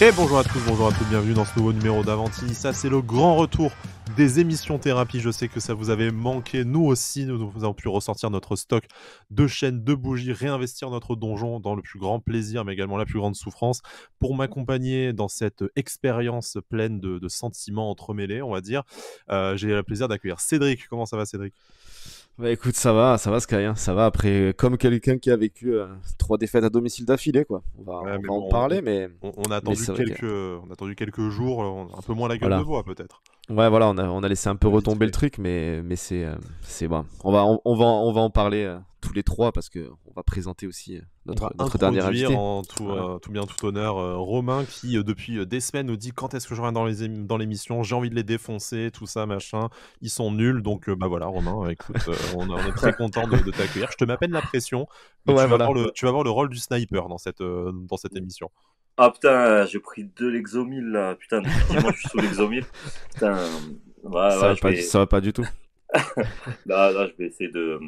Et bonjour à tous, bonjour à toutes, bienvenue dans ce nouveau numéro d'Avanti. Ça, c'est le grand retour des émissions thérapie. Je sais que ça vous avait manqué. Nous aussi, nous, avons pu ressortir notre stock de chaînes, de bougies, réinvestir notre donjon dans le plus grand plaisir, mais également la plus grande souffrance, pour m'accompagner dans cette expérience pleine de, sentiments entremêlés, on va dire. Euh, j'ai le plaisir d'accueillir Cédric. Comment ça va, Cédric bah écoute, ça va, ça va Sky, hein. ça va après, euh, comme quelqu'un qui a vécu euh, trois défaites à domicile d'affilée, quoi. On va, en parler, mais... On, a attendu quelques, on a attendu quelques jours, euh, un peu moins la gueule de bois peut-être. Ouais, voilà, on a, on a laissé un peu retomber le truc, mais, mais c'est, euh, c'est bon. On va, on, va, on va en parler euh, tous les trois parce que on va présenter aussi euh, notre, dernier en tout, tout, bien, tout honneur, Romain qui, depuis des semaines, nous dit quand est-ce que je reviens dans, les dans l'émission, j'ai envie de les défoncer, tout ça, machin. Ils sont nuls, donc bah voilà, Romain, écoute, on, on, est très content de, t'accueillir. Je te m'appelle la pression, tu, vas voir le, le rôle du sniper dans cette, dans cette émission. Ah putain, j'ai pris deux l'exomil là. Putain, effectivement, je suis sous l'exomil. Putain, euh, ouais, ça, ouais, va pas, ça va pas du tout. là, là, je vais essayer de,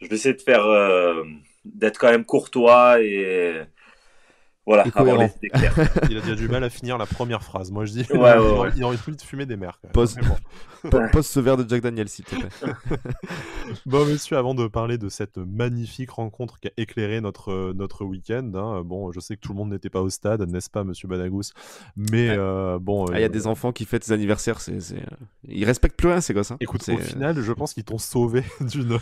je vais essayer de faire, euh, d'être quand même courtois et voilà, ah, il a déjà du mal à finir la première phrase. Moi, je dis, il, aurait, ouais. de fumer des mers Pose, ce verre de Jack Daniel, s'il te plaît. bon, monsieur avant de parler de cette magnifique rencontre qui a éclairé notre, notre week-end, hein, bon, je sais que tout le monde n'était pas au stade, n'est-ce pas, monsieur Badagous Mais euh, bon. Ah, il y a euh, des enfants qui fêtent des anniversaires. Euh, ils respectent plus rien, ces gosses. Hein. Écoute, au final, je pense qu'ils t'ont sauvé d'une,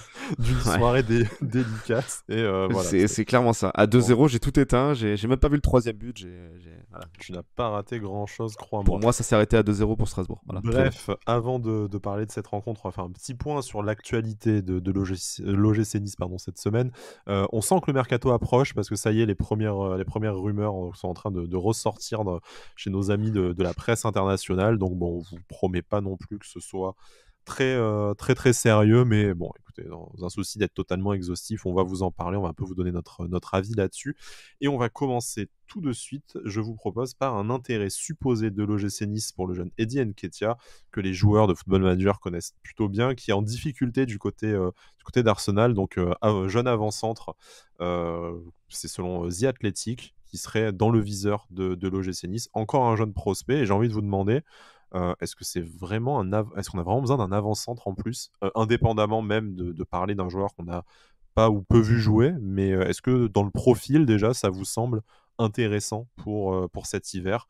soirée délicate. c'est, clairement ça. À 2-0, j'ai tout éteint, j'ai, j'ai même pas vu le troisième but. Tu n'as pas raté grand-chose, crois-moi. Pour moi, ça s'est arrêté à 2-0 pour Strasbourg. Bref, avant de, parler de cette rencontre, on va faire un petit point sur l'actualité de, de l'OGC Nice pardon, cette semaine. Euh, on sent que le mercato approche parce que ça y est, les premières, euh, les premières rumeurs euh, sont en train de, ressortir chez nos amis de, la presse internationale. Donc bon, on vous promet pas non plus que ce soit très, euh, très, très sérieux, mais bon, écoutez, dans un souci d'être totalement exhaustif, on va vous en parler, on va un peu vous donner notre, notre avis là-dessus. Et on va commencer tout de suite, je vous propose, par un intérêt supposé de l'OGC Nice pour le jeune Eddie Nketiah, que les joueurs de Football Manager connaissent plutôt bien, qui est en difficulté du côté, euh, côté d'Arsenal, donc euh, jeune avant-centre, c'est selon The Athletic, qui serait dans le viseur de, de l'OGC Nice, encore un jeune prospect, et j'ai envie de vous demander, est-ce que c'est vraiment un est-ce qu'on a vraiment besoin d'un avant-centre en plus, indépendamment même de, parler d'un joueur qu'on n'a pas ou peu vu jouer, mais est-ce que dans le profil déjà ça vous semble intéressant pour, pour cet hiver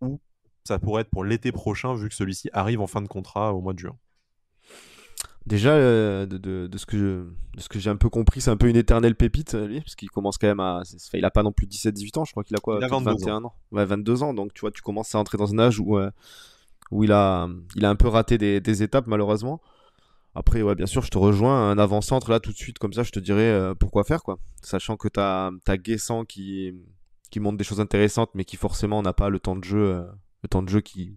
ou ça pourrait être pour l'été prochain vu que celui-ci arrive en fin de contrat au mois de juin Déjà, euh, de, ce que j'ai un peu compris, c'est un peu une éternelle pépite, euh, lui, parce qu'il commence quand même à. Il a pas non plus 17-18 ans, je crois qu'il a quoi Il a 22 21 ans. 22 ans, donc tu vois, tu commences à entrer dans un âge où, où il a, il a un peu raté des, étapes malheureusement. Après, ouais, bien sûr, je te rejoins. Un avant-centre, là, tout de suite, comme ça, je te dirais euh, pourquoi faire, quoi. Sachant que tu as, qui, qui montre des choses intéressantes, mais qui forcément n'a pas le temps de jeu, euh, le temps de jeu qui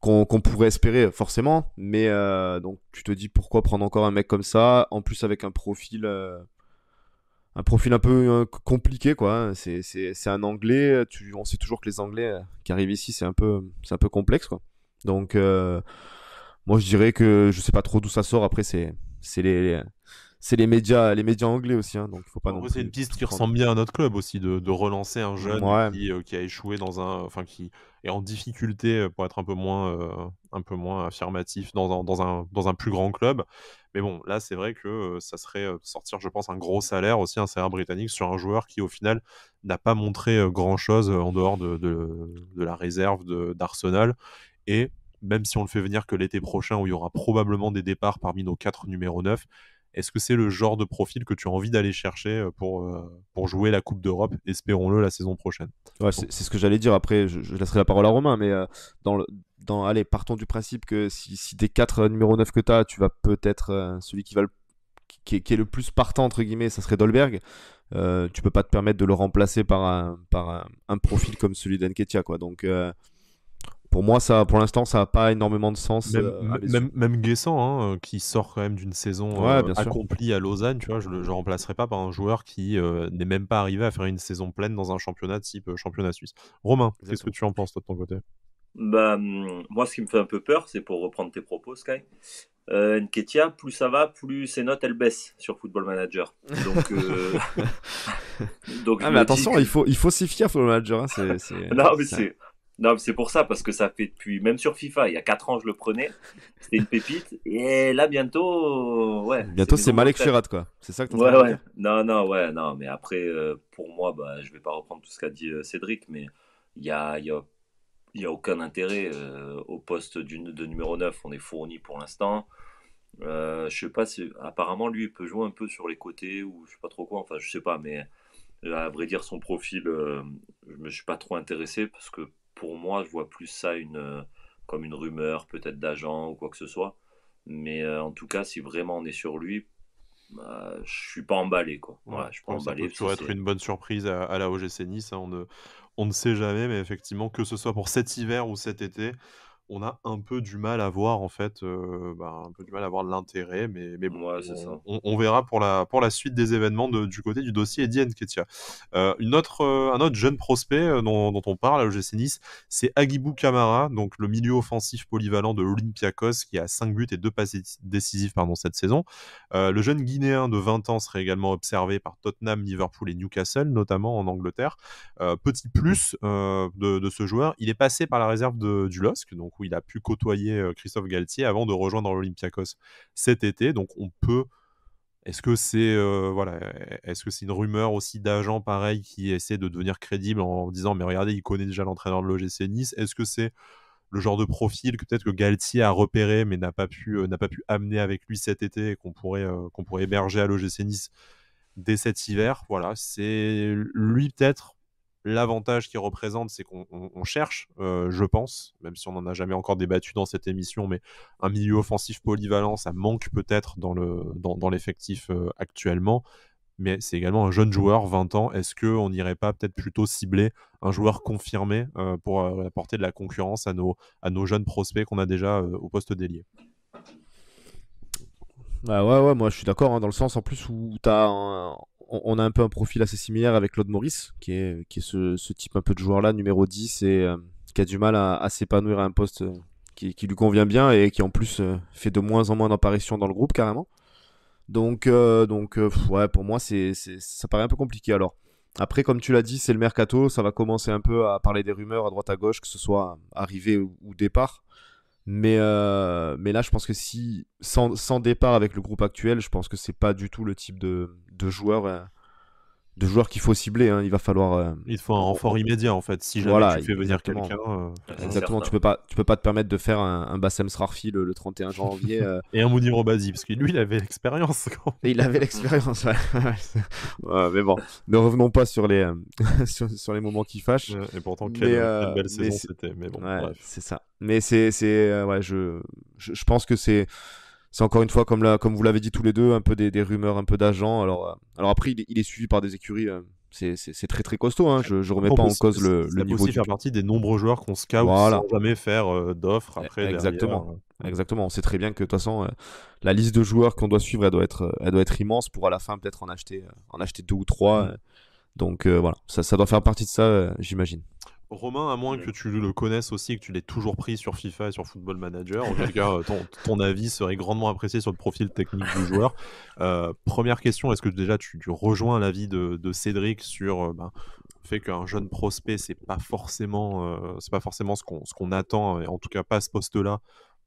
qu'on pourrait espérer forcément. Mais euh, donc, tu te dis pourquoi prendre encore un mec comme ça, en plus avec un profil un profil un peu euh, compliqué quoi. Hein. C'est, c'est, un anglais. Euh, tu, on sait toujours que les anglais euh, qui arrivent ici c'est un peu c'est un peu complexe quoi. Donc moi je dirais que je sais pas trop d'où ça sort. Après c'est c'est les c'est les médias, les médias anglais aussi, hein, donc faut pas. C'est une piste qui ressemble bien à notre club aussi, de, relancer un jeune euh, qui, a échoué dans un, enfin qui est en difficulté euh, pour être un peu moins, euh, un peu moins affirmatif dans un, dans un, dans un plus grand club. Mais bon, là c'est vrai que ça serait sortir, je pense, un gros salaire aussi, un salaire britannique sur un joueur qui au final n'a pas montré grand chose en dehors de, la réserve d'Arsenal et même si on le fait venir que l'été prochain où il y aura probablement des départs parmi nos quatre numéros 9, est-ce que c'est le genre de profil que tu as envie d'aller chercher euh, pour, euh, pour jouer la Coupe d'Europe, espérons-le, la saison prochaine c'est, ce que j'allais dire. Après, je, laisserai la parole à Romain, mais euh, dans dans, allez, partons du principe que si, si des 4 numéro 9 que tu as, tu vas peut-être celui qui va le qui est, le plus partant entre guillemets, ça serait Dolberg. Euh, tu peux pas te permettre de le remplacer par un, par un, profil comme celui d'Anketia quoi. Donc pour moi, ça, pour l'instant, ça n'a pas énormément de sens. Même, euh, Guessant, hein, euh, qui sort quand même d'une saison euh, accomplie à Lausanne, tu vois, je ne remplacerai pas par un joueur qui n'est même pas arrivé à faire une saison pleine dans un championnat type championnat suisse. Romain, qu'est-ce que tu en penses toi de ton côté bah, hum, Moi, ce qui me fait un peu peur, c'est pour reprendre tes propos, Sky. Nketia, plus ça va, plus ses notes elles baissent sur Football Manager. Donc, Donc ah, mais attention, il faut, il faut s'y fier Football Manager. Hein, c'est, non, mais c'est non, c'est pour ça, parce que ça fait depuis, même sur FIFA, il y a 4 ans, je le prenais. C'était une pépite. Et là, bientôt, ouais. Bientôt, c'est Malek Furat, quoi. C'est ça que tu ouais, non, non, ouais, non. Mais après, euh, pour moi, bah, je vais pas reprendre tout ce qu'a dit euh, Cédric, mais il n'y a, y a, y a, aucun intérêt euh, au poste de numéro 9. On est fourni pour l'instant. je sais pas si, apparemment, lui, il peut jouer un peu sur les côtés ou je sais pas trop quoi. Enfin, je sais pas, mais à vrai dire, son profil, je me suis pas trop intéressé parce que pour moi, je vois plus ça euh, comme une rumeur, peut-être d'agent ou quoi que ce soit. Mais euh, en tout cas, si vraiment on est sur lui, bah, je suis pas emballé. Quoi. suis pas emballé. Ça peut toujours être une bonne surprise à, la OGC Nice. Hein. on ne sait jamais, mais effectivement, que ce soit pour cet hiver ou cet été, on a un peu du mal à voir en fait, euh, bah, un peu du mal à voir l'intérêt, mais, mais bon, on, verra pour la, pour la suite des événements du côté du dossier Eddie Nketia. Euh, autre, euh, un autre jeune prospect dont, on parle à l'OGC Nice, c'est Agibou Kamara, donc le milieu offensif polyvalent de Olympiakos qui a 5 buts et 2 passes décisives pardon, cette saison. le jeune Guinéen de 20 ans serait également observé par Tottenham, Liverpool et Newcastle, notamment en Angleterre. petit plus de, ce joueur, il est passé par la réserve de, du LOSC, donc où il a pu côtoyer euh, Christophe Galtier avant de rejoindre l'Olympiakos cet été. Donc on peut est-ce que c'est euh, voilà, est-ce que c'est une rumeur aussi d'agents pareil qui essaie de devenir crédible en disant mais regardez, il connaît déjà l'entraîneur de l'OGC Nice. Est-ce que c'est le genre de profil que peut-être que Galtier a repéré mais n'a pas pu euh, n'a pas pu amener avec lui cet été et qu'on pourrait qu'on pourrait héberger à l'OGC Nice dès cet hiver. Voilà, c'est lui peut-être L'avantage qui représente, c'est qu'on cherche, euh, je pense, même si on n'en a jamais encore débattu dans cette émission, mais un milieu offensif polyvalent, ça manque peut-être dans l'effectif le, dans, euh, actuellement. Mais c'est également un jeune joueur, 20 ans. Est-ce qu'on n'irait pas peut-être plutôt cibler un joueur confirmé euh, pour apporter de la concurrence à nos, à nos jeunes prospects qu'on a déjà au poste d'ailier bah ouais, ouais, moi je suis d'accord, hein, dans le sens en plus où tu as un, on, a un peu un profil assez similaire avec Claude Maurice, qui est, qui est ce, type un peu de joueur-là, numéro 10, et euh, qui a du mal à, s'épanouir à un poste euh, qui, lui convient bien et qui en plus euh, fait de moins en moins d'apparitions dans le groupe carrément. Donc, donc ouais, pour moi, c'est, ça paraît un peu compliqué alors. Après, comme tu l'as dit, c'est le mercato, ça va commencer un peu à parler des rumeurs à droite à gauche, que ce soit arrivée ou départ. Mais, euh, mais là, je pense que si, sans, sans, départ avec le groupe actuel, je pense que c'est pas du tout le type de, de joueur euh, de joueurs qu'il faut cibler. Hein. Il va falloir. Euh, il faut un renfort immédiat en fait. Si jamais tu fais venir quelqu'un. Euh, ah, exactement. Tu peux pas, tu peux pas te permettre de faire un, Bassem Srarfi le, 31 janvier. Euh. Et un Mounir Obadi parce que lui, il avait l'expérience. Il avait l'expérience. Ouais. mais bon, ne revenons pas sur les sur, les moments qui fâchent. Et pourtant, quelle, belle saison c'était. Mais bon, c'est ça. Mais c'est, c'est, ouais, je, je pense que c'est c'est encore une fois, comme, comme vous l'avez dit tous les deux, un peu des, rumeurs, un peu d'agents. Alors, euh, alors après, il est, suivi par des écuries. Euh, c'est, très très costaud. Hein. Je ne remets pas en cause le, le niveau. aussi faire partie des nombreux joueurs qu'on scout voilà. sans jamais faire euh, d'offres eh, après. Exactement. Exactement, on sait très bien que de toute façon, la liste de joueurs qu'on doit suivre, elle doit, être, elle doit être immense pour à la fin peut-être en acheter, en acheter deux ou trois. Mm. donc voilà, ça, ça, doit faire partie de ça, j'imagine. Romain, à moins que tu le connaisses aussi, que tu l'aies toujours pris sur FIFA et sur Football Manager, en tout cas, ton, avis serait grandement apprécié sur le profil technique du joueur. Euh, première question, est-ce que déjà tu, rejoins l'avis de, Cédric sur euh, ben, le fait qu'un jeune prospect, c'est pas forcément, euh, pas forcément ce qu'on attend, et en tout cas pas ce poste-là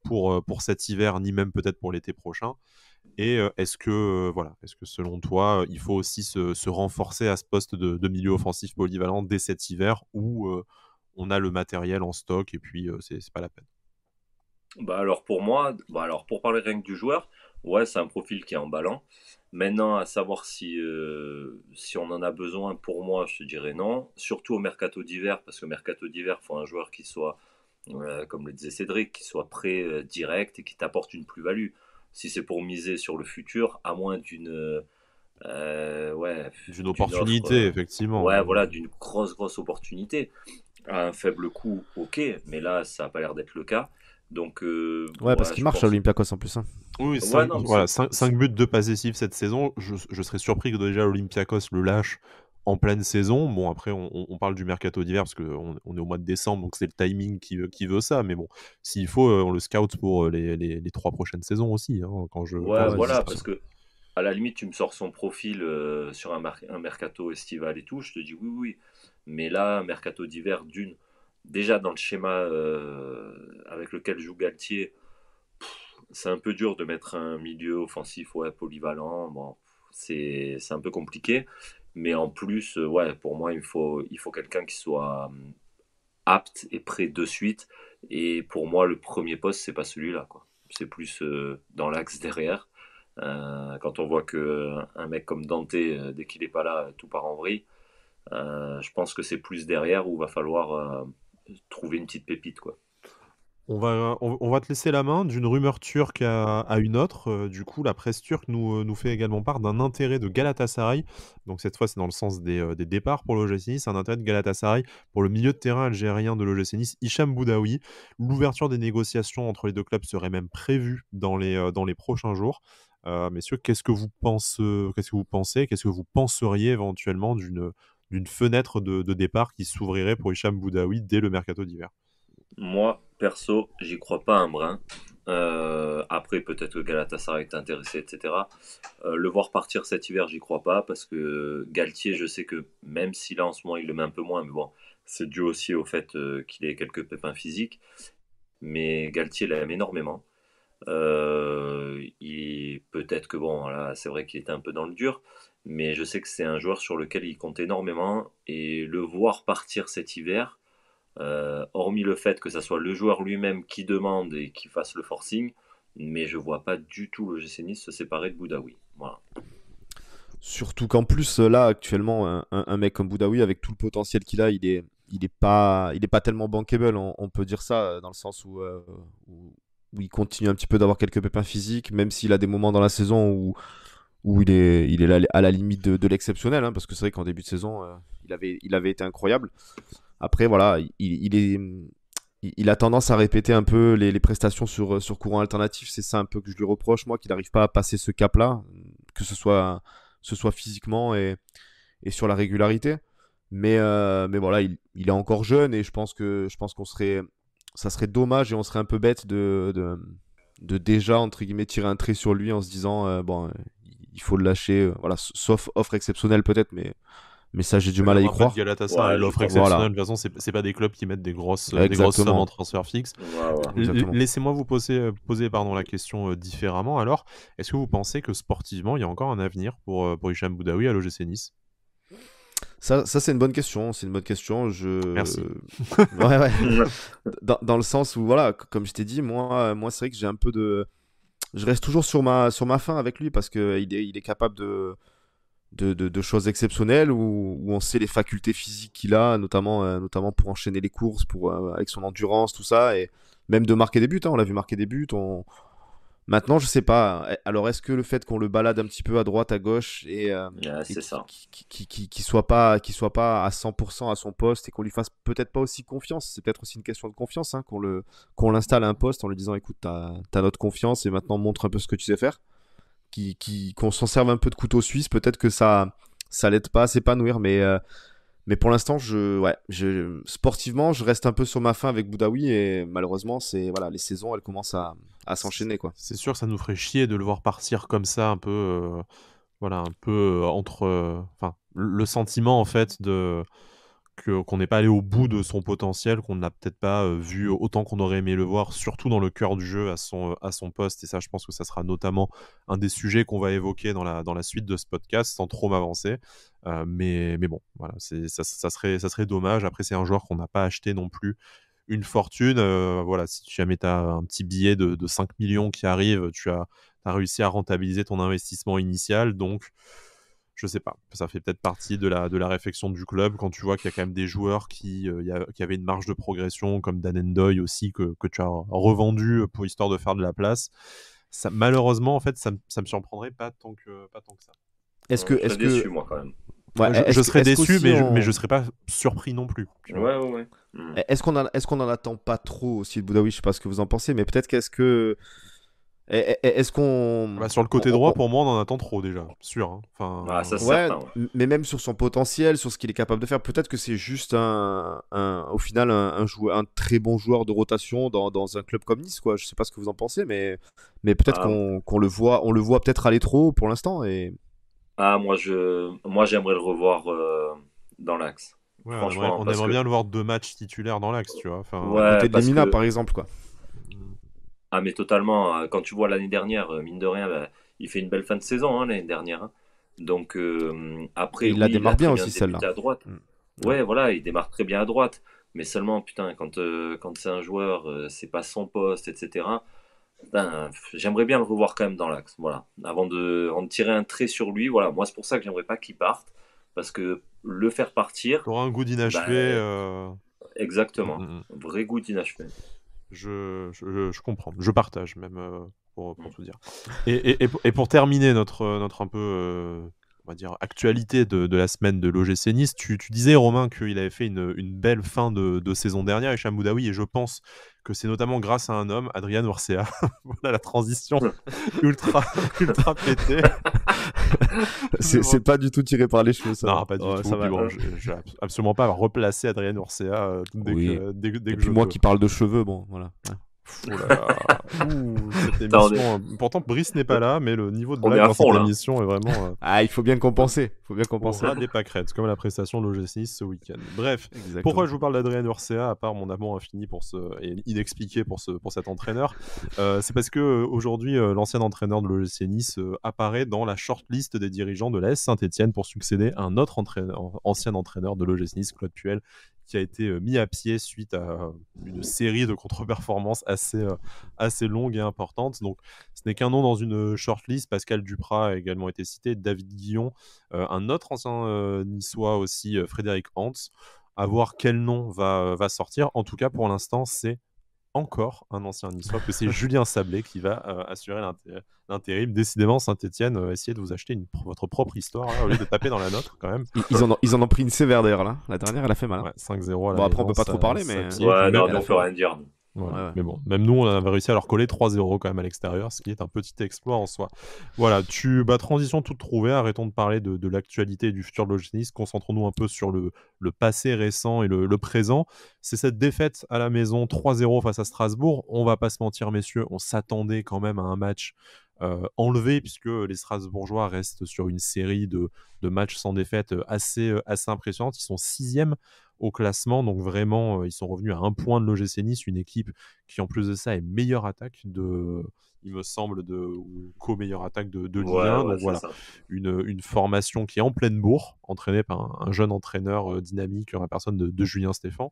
pour, pour cet hiver, ni même peut-être pour l'été prochain. Et euh, est-ce que, euh, voilà, est-ce que selon toi, il faut aussi se, renforcer à ce poste de, milieu offensif polyvalent dès cet hiver où euh, on a le matériel en stock et puis ce c'est pas la peine bah alors pour moi, bah, alors pour parler rien que du joueur, ouais, c'est un profil qui est emballant. Maintenant, à savoir si, si on en a besoin, pour moi, je te dirais non. Surtout au mercato d'hiver, parce que mercato d'hiver, il faut un joueur qui soit, comme le disait Cédric, qui soit prêt direct et qui t'apporte une plus-value si c'est pour miser sur le futur, à moins d'une euh, d'une opportunité, euh, effectivement. Ouais, voilà, d'une grosse, grosse opportunité. À un faible coût, ok, mais là, ça n'a pas l'air d'être le cas. Donc, euh, ouais, parce qu'il marche à l'Olympiakos en plus. Hein. Oui, 5, buts, de passes cette saison. Je, serais surpris que déjà Olympiakos le lâche en pleine saison. Bon, après, on, parle du mercato d'hiver parce qu'on on est au mois de décembre, donc c'est le timing qui, euh, veut ça. Mais bon, s'il faut, euh, on le scout pour euh, les, trois prochaines saisons aussi. Hein, quand je, voilà, parce que à la limite, tu me sors son profil sur un, un, mercato estival et tout, je te dis oui, oui. Mais là, mercato d'hiver, d'une, déjà dans le schéma avec lequel joue Galtier, c'est un peu dur de mettre un milieu offensif ouais, polyvalent. Bon, c'est un peu compliqué. Mais en plus, euh, ouais, pour moi, il faut, il faut quelqu'un qui soit hum, apte et prêt de suite. Et pour moi, le premier poste, c'est pas celui-là. C'est plus euh, dans l'axe derrière. Euh, quand on voit que un mec comme Dante, dès qu'il n'est pas là, tout part en vrille. je pense que c'est plus derrière où il va falloir trouver une petite pépite, quoi. On va, on, va te laisser la main d'une rumeur turque à, une autre. Euh, du coup, la presse turque nous, euh, nous fait également part d'un intérêt de Galatasaray. Donc cette fois, c'est dans le sens des, euh, départs pour l'OGC Nice. Un intérêt de Galatasaray pour le milieu de terrain algérien de l'OGC Nice, Hicham Boudaoui. L'ouverture des négociations entre les deux clubs serait même prévue dans les, dans les prochains jours. messieurs, qu'est-ce que vous pensez, qu'est-ce que vous pensez, qu'est-ce que vous penseriez éventuellement d'une d'une fenêtre de, de départ qui s'ouvrirait pour Hicham Boudaoui dès le mercato d'hiver Moi, Perso, j'y crois pas un brin. Euh, après, peut-être que Galatasaray est intéressé, etc. Euh, le voir partir cet hiver, j'y crois pas, parce que Galtier, je sais que même si là il le met un peu moins, mais bon, c'est dû aussi au fait euh, qu'il ait quelques pépins physiques. Mais Galtier l'aime énormément. il peut-être que bon, là, c'est vrai qu'il était un peu dans le dur, mais je sais que c'est un joueur sur lequel il compte énormément et le voir partir cet hiver, euh, hormis le fait que ce soit le joueur lui-même qui demande et qui fasse le forcing, mais je vois pas du tout le GC se séparer de Boudaoui. Surtout qu'en plus, euh, là, actuellement, un, mec comme Boudaoui, avec tout le potentiel qu'il a, il est, il est pas, il pas tellement bankable, on, peut dire ça, euh, dans le sens où, il continue un petit peu d'avoir quelques pépins physiques, même s'il a des moments dans la saison où, où il est, il est à la limite de, l'exceptionnel, hein, parce que c'est vrai qu'en début de saison, il, avait, il avait été incroyable. Après, voilà, il, il est il a tendance à répéter un peu les, prestations sur, sur courant alternatif. C'est ça un peu que je lui reproche, moi, qu'il n'arrive pas à passer ce cap-là, que ce soit, ce soit physiquement et, et sur la régularité. Mais, euh, mais voilà, il, il, est encore jeune et je pense que je pense qu'on serait, ça serait dommage et on serait un peu bête de, de, de déjà entre guillemets tirer un trait sur lui en se disant euh, bon, il faut le lâcher. Euh, voilà, sauf offre exceptionnelle peut-être, mais mais ça j'ai du mal à y croire. Galatasaray, ouais, l'offre exceptionnelle, de toute façon, c'est pas des clubs qui mettent des grosses, euh, sommes en transfert fixe. Laissez-moi vous poser, euh, poser pardon, la question euh, différemment. Alors, est-ce que vous pensez que sportivement, il y a encore un avenir pour, pour Hicham Boudaoui à l'OGC Nice ça, ça c'est une bonne question. C'est une bonne question. Je... Merci. ouais, ouais. dans, le sens où, voilà, comme je t'ai dit, moi, moi c'est vrai que j'ai un peu de. Je reste toujours sur ma, sur ma fin avec lui parce qu'il est, il est capable de de, choses exceptionnelles où, on sait les facultés physiques qu'il a, notamment, euh, notamment pour enchaîner les courses, pour, euh, avec son endurance, tout ça, et même de marquer des buts. Hein. on l'a vu marquer des buts. Maintenant, je sais pas. Eh, alors, est-ce que le fait qu'on le balade un petit peu à droite, à gauche, et, euh, qu'il soit pas, soit pas à 100% à son poste et qu'on lui fasse peut-être pas aussi confiance, c'est peut-être aussi une question de confiance, hein, qu'on le, qu'on l'installe à un poste en lui disant, écoute, t'as as notre confiance et maintenant montre un peu ce que tu sais faire qui, qu'on s'en serve un peu de couteau suisse, peut-être que ça ça l'aide pas à s'épanouir, mais euh, mais pour l'instant, je, ouais, je, sportivement, je reste un peu sur ma faim avec Boudaoui et malheureusement, c'est voilà, les saisons, elles commencent à, s'enchaîner quoi. C'est sûr, ça nous ferait chier de le voir partir comme ça, un peu, euh, voilà, un peu euh, entre, enfin, le sentiment en fait de qu'on n'est pas allé au bout de son potentiel, qu'on n'a peut-être pas euh, vu autant qu'on aurait aimé le voir, surtout dans le cœur du jeu à son, euh, à son poste. Et ça, je pense que ça sera notamment un des sujets qu'on va évoquer dans la, dans la suite de ce podcast, sans trop m'avancer. Euh, mais, mais bon, voilà, c'est, ça, serait, ça serait dommage. Après, c'est un joueur qu'on n'a pas acheté non plus une fortune. voilà, si jamais tu as un petit billet de, de, 5 millions qui arrive, tu as, as réussi à rentabiliser ton investissement initial. Donc, je sais pas. Ça fait peut-être partie de la, de la réflexion du club quand tu vois qu'il y a quand même des joueurs qui, euh, y a, qui avaient une marge de progression, comme Dan Endoy aussi, que, que, tu as revendu pour histoire de faire de la place. Ça, malheureusement, en fait, ça, ça me surprendrait pas tant que, pas tant que ça. Est-ce que. est Déçu, moi, quand même. je, serais déçu, mais, je, mais je serais pas surpris non plus. Ouais, ouais, Est-ce qu'on n'en est qu'on en attend pas trop aussi de Boudaoui Je sais pas ce que vous en pensez, mais peut-être qu'est-ce que. Est-ce qu'on. Bah, sur le côté droit, pour moi, on en attend trop déjà, sûr. Hein. Enfin, bah, ouais, Mais même sur son potentiel, sur ce qu'il est capable de faire, peut-être que c'est juste un, un, au final un, joueur, un très bon joueur de rotation dans, dans, un club comme Nice, quoi. Je sais pas ce que vous en pensez, mais, mais peut-être ah. qu'on le voit, on le voit peut-être aller trop pour l'instant. Et... Ah, moi, je, moi, j'aimerais le revoir euh, dans l'axe. on aimerait, bien le voir deux matchs titulaires dans l'axe, tu vois. Enfin, côté de par exemple, quoi. Ah mais totalement, euh, quand tu vois l'année dernière, euh, mine de rien, bah, il fait une belle fin de saison hein, l'année dernière. Hein. Donc euh, après, il la démarre bien aussi, celle-là. à droite. Mm. Ouais, voilà, il démarre très bien à droite. Mais seulement, putain, quand, quand c'est un joueur, c'est pas son poste, etc. Ben, j'aimerais bien le revoir quand même dans l'axe. Voilà. Avant de, tirer un trait sur lui, voilà. Moi, c'est pour ça que j'aimerais pas qu'il parte. Parce que le faire partir, aura un goût d'inachevé. Ben, exactement. un mm, mm, Vrai goût d'inachevé. Je, je, je, comprends, je partage même euh, pour, pour, mm. tout dire. Et, et, et, pour terminer notre, notre un peu, euh, on va dire, actualité de, de la semaine de l'OGC Nice, tu, tu, disais, Romain, qu'il avait fait une, une belle fin de, de, saison dernière, avec Chamoudaoui, et je pense que c'est notamment grâce à un homme, Adrian Orsea. voilà la transition ultra, ultra pétée. c'est pas du tout tiré par les cheveux, ça. Non, pas du tout. je, vais absolument pas replacer Adrien Urcea euh, dès, que, moi qui parle de cheveux, bon, voilà. Euh, pourtant, Brice n'est pas là, mais le niveau de blague dans cette émission est vraiment. Euh, ah, il faut bien compenser. Il faut bien compenser. On des pâquerettes, comme la prestation de l'OGC ce week-end. Bref, pourquoi je vous parle d'Adrien Urcea, à part mon amour infini pour ce... et inexpliqué pour, ce... pour cet entraîneur euh, C'est parce que aujourd'hui, l'ancien entraîneur de l'OGC Nice apparaît dans la shortlist des dirigeants de l'AS Saint-Etienne pour succéder à un autre entraîneur... ancien entraîneur de l'OGC Nice, Claude Puel, qui a été euh, mis à pied suite à euh, une série de contre-performances assez, euh, assez et importantes. Donc, ce n'est qu'un nom dans une shortlist. Pascal Duprat a également été cité, David Guillon, un autre ancien niçois aussi, Frédéric Hans à voir quel nom va, va sortir. En tout cas, pour l'instant, c'est encore un ancien niçois, que c'est Julien Sablé qui va euh, assurer l'intérim. Décidément, Saint-Etienne, euh, essayez de vous acheter une, votre propre histoire hein, au lieu de taper dans la nôtre quand même. Ils, en, ont, en pris une sévère d'ailleurs là. La dernière, elle a fait mal. 5-0. Bon, après, on peut pas trop parler, mais. Ouais, non, on peut rien dire. Mais bon, même nous, on avait réussi à leur coller 3-0 quand même à l'extérieur, ce qui est un petit exploit en soi. Voilà, tu bah, transition tout trouvée, arrêtons de parler de, l'actualité et du futur de l'OGNis, concentrons-nous un peu sur le, passé récent et le, présent. C'est cette défaite à la maison 3-0 face à Strasbourg. On va pas se mentir, messieurs, on s'attendait quand même à un match euh, enlevé puisque les Strasbourgeois restent sur une série de, matchs sans défaite assez, assez impressionnante. Ils sont sixième au classement. Donc vraiment, euh, ils sont revenus à un point de l'OGC Nice, une équipe qui en plus de ça est meilleure attaque de, il me semble, de co-meilleure attaque de, de donc voilà, une, formation qui est en pleine bourre, entraînée par un, jeune entraîneur euh, dynamique, la personne de, Julien Stéphan.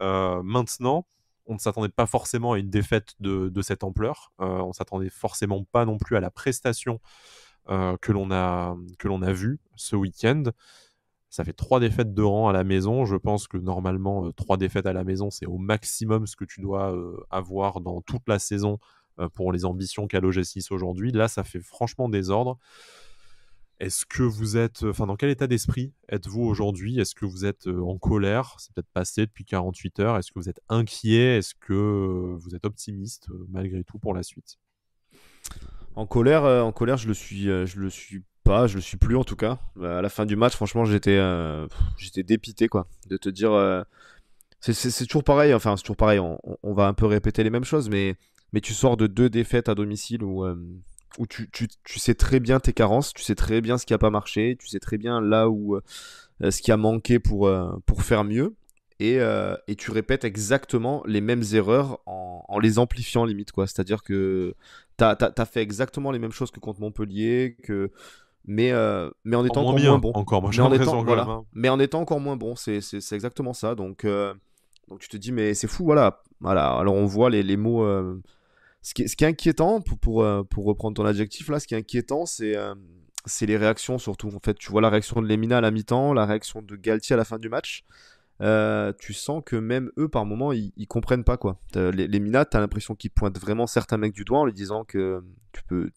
Euh, maintenant, on ne s'attendait pas forcément à une défaite de, cette ampleur. on s'attendait forcément pas non plus à la prestation que l'on a que l'on a vue ce week-end. Ça fait trois défaites de rang à la maison. Je pense que normalement, euh, trois défaites à la maison, c'est au maximum ce que tu dois euh, avoir dans toute la saison euh, pour les ambitions qu'a l'OG6 aujourd'hui. Là, ça fait franchement désordre. Est-ce que vous êtes, enfin, dans quel état d'esprit êtes-vous aujourd'hui Est-ce que vous êtes en colère C'est peut-être passé depuis 48 heures. Est-ce que vous êtes inquiet Est-ce que vous êtes optimiste malgré tout pour la suite En colère, en colère, je le suis, je le suis pas, je le suis plus en tout cas. Euh, à la fin du match, franchement, j'étais euh, j'étais dépité quoi, de te dire euh, c'est toujours pareil, enfin c'est toujours pareil, on, va un peu répéter les mêmes choses, mais, mais tu sors de deux défaites à domicile où, où tu, tu, tu, sais très bien tes carences, tu sais très bien ce qui a pas marché, tu sais très bien là où ce qui a manqué pour, pour faire mieux, et, et, tu répètes exactement les mêmes erreurs en, les amplifiant limite quoi, c'est-à-dire que tu as, as, fait exactement les mêmes choses que contre Montpellier, que mais, euh, mais en étant encore moins, bon. Encore, moi, en voilà, mais en étant encore moins bon, c'est exactement ça. Donc, euh, donc tu te dis, mais c'est fou, voilà. voilà. Alors on voit les, les mots. Euh, ce, qui est, ce, qui est, inquiétant, pour, pour, pour, reprendre ton adjectif là, ce qui est inquiétant, c'est c'est les réactions surtout. En fait, tu vois la réaction de Lemina à la mi-temps, la réaction de Galtier à la fin du match. tu sens que même eux, par moment ils, comprennent pas quoi. Les, les t'as l'impression qu'ils pointent vraiment certains mecs du doigt en lui disant que tu peux,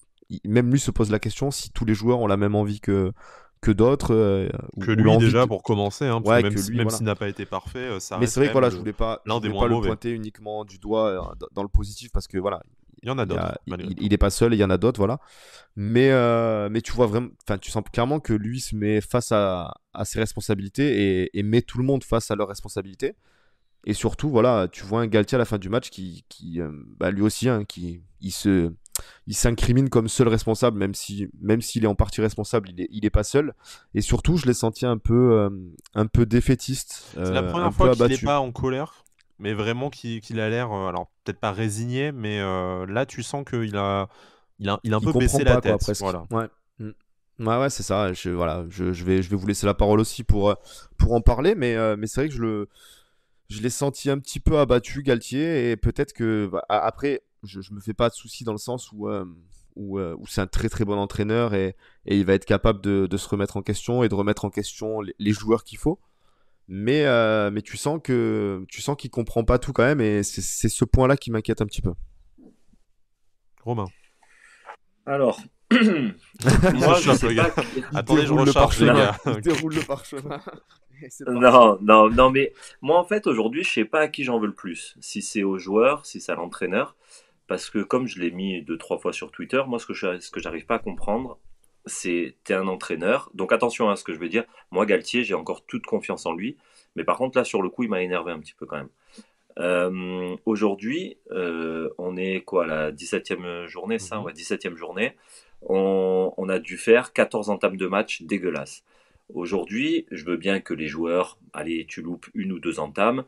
même lui se pose la question si tous les joueurs ont la même envie que, que d'autres. Euh, que lui déjà pour commencer, hein, même, s'il n'a pas été parfait, euh, ça Mais c'est vrai que voilà, je voulais pas, voulais pas le pointer uniquement du doigt euh, dans, le positif parce que voilà, il y en a d'autres. Il, est pas seul, il y en a d'autres, voilà. Mais, mais tu vois vraiment, enfin, tu sens clairement que lui se met face à, à ses responsabilités et, met tout le monde face à leurs responsabilités. Et surtout, voilà, tu vois un Galtier à la fin du match qui, qui bah, lui aussi, hein, qui, il se, il s'incrimine comme seul responsable, même si même s'il est en partie responsable, il est, il est pas seul. Et surtout, je l'ai senti un peu euh, un peu défaitiste. c'est euh, la première fois qu'il n'est pas en colère, mais vraiment qu'il a l'air, euh, alors peut-être pas résigné, mais là tu sens qu'il a il a, il a un peu baissé la tête. Ouais. Mm. Ouais, ouais, c'est ça. Je, voilà, je, vais, je vais vous laisser la parole aussi pour, pour en parler, mais, mais c'est vrai que je le, je l'ai senti un petit peu abattu, Galtier, et peut-être que bah, après, je, je me fais pas de soucis dans le sens où, euh, euh, où, c'est un très très bon entraîneur et, et il va être capable de, se remettre en question et de remettre en question les, joueurs qu'il faut. Mais, euh, mais tu sens que tu sens qu'il comprend pas tout quand même et c'est ce point-là qui m'inquiète un petit peu. Romain. Alors, Moi, je Attendez, je recharge, le gars. déroule le parchemin. non, mais moi, en fait, aujourd'hui, je sais pas à qui j'en veux le plus. Si c'est aux joueurs, si c'est à l'entraîneur. Parce que comme je l'ai mis deux, trois fois sur Twitter, moi, ce que, je, ce que j'arrive pas à comprendre, c'est tu es un entraîneur. Donc attention hein, à ce que je veux dire. Moi, Galtier, j'ai encore toute confiance en lui. Mais par contre, là, sur le coup, il m'a énervé un petit peu quand même. Euh, aujourd'hui, euh, on est quoi, la 17e journée, ça mhm. Ouais, 17e journée. On, a dû faire 14 entames de match dégueulasses. Aujourd'hui, je veux bien que les joueurs, allez, tu loupes une ou deux entames,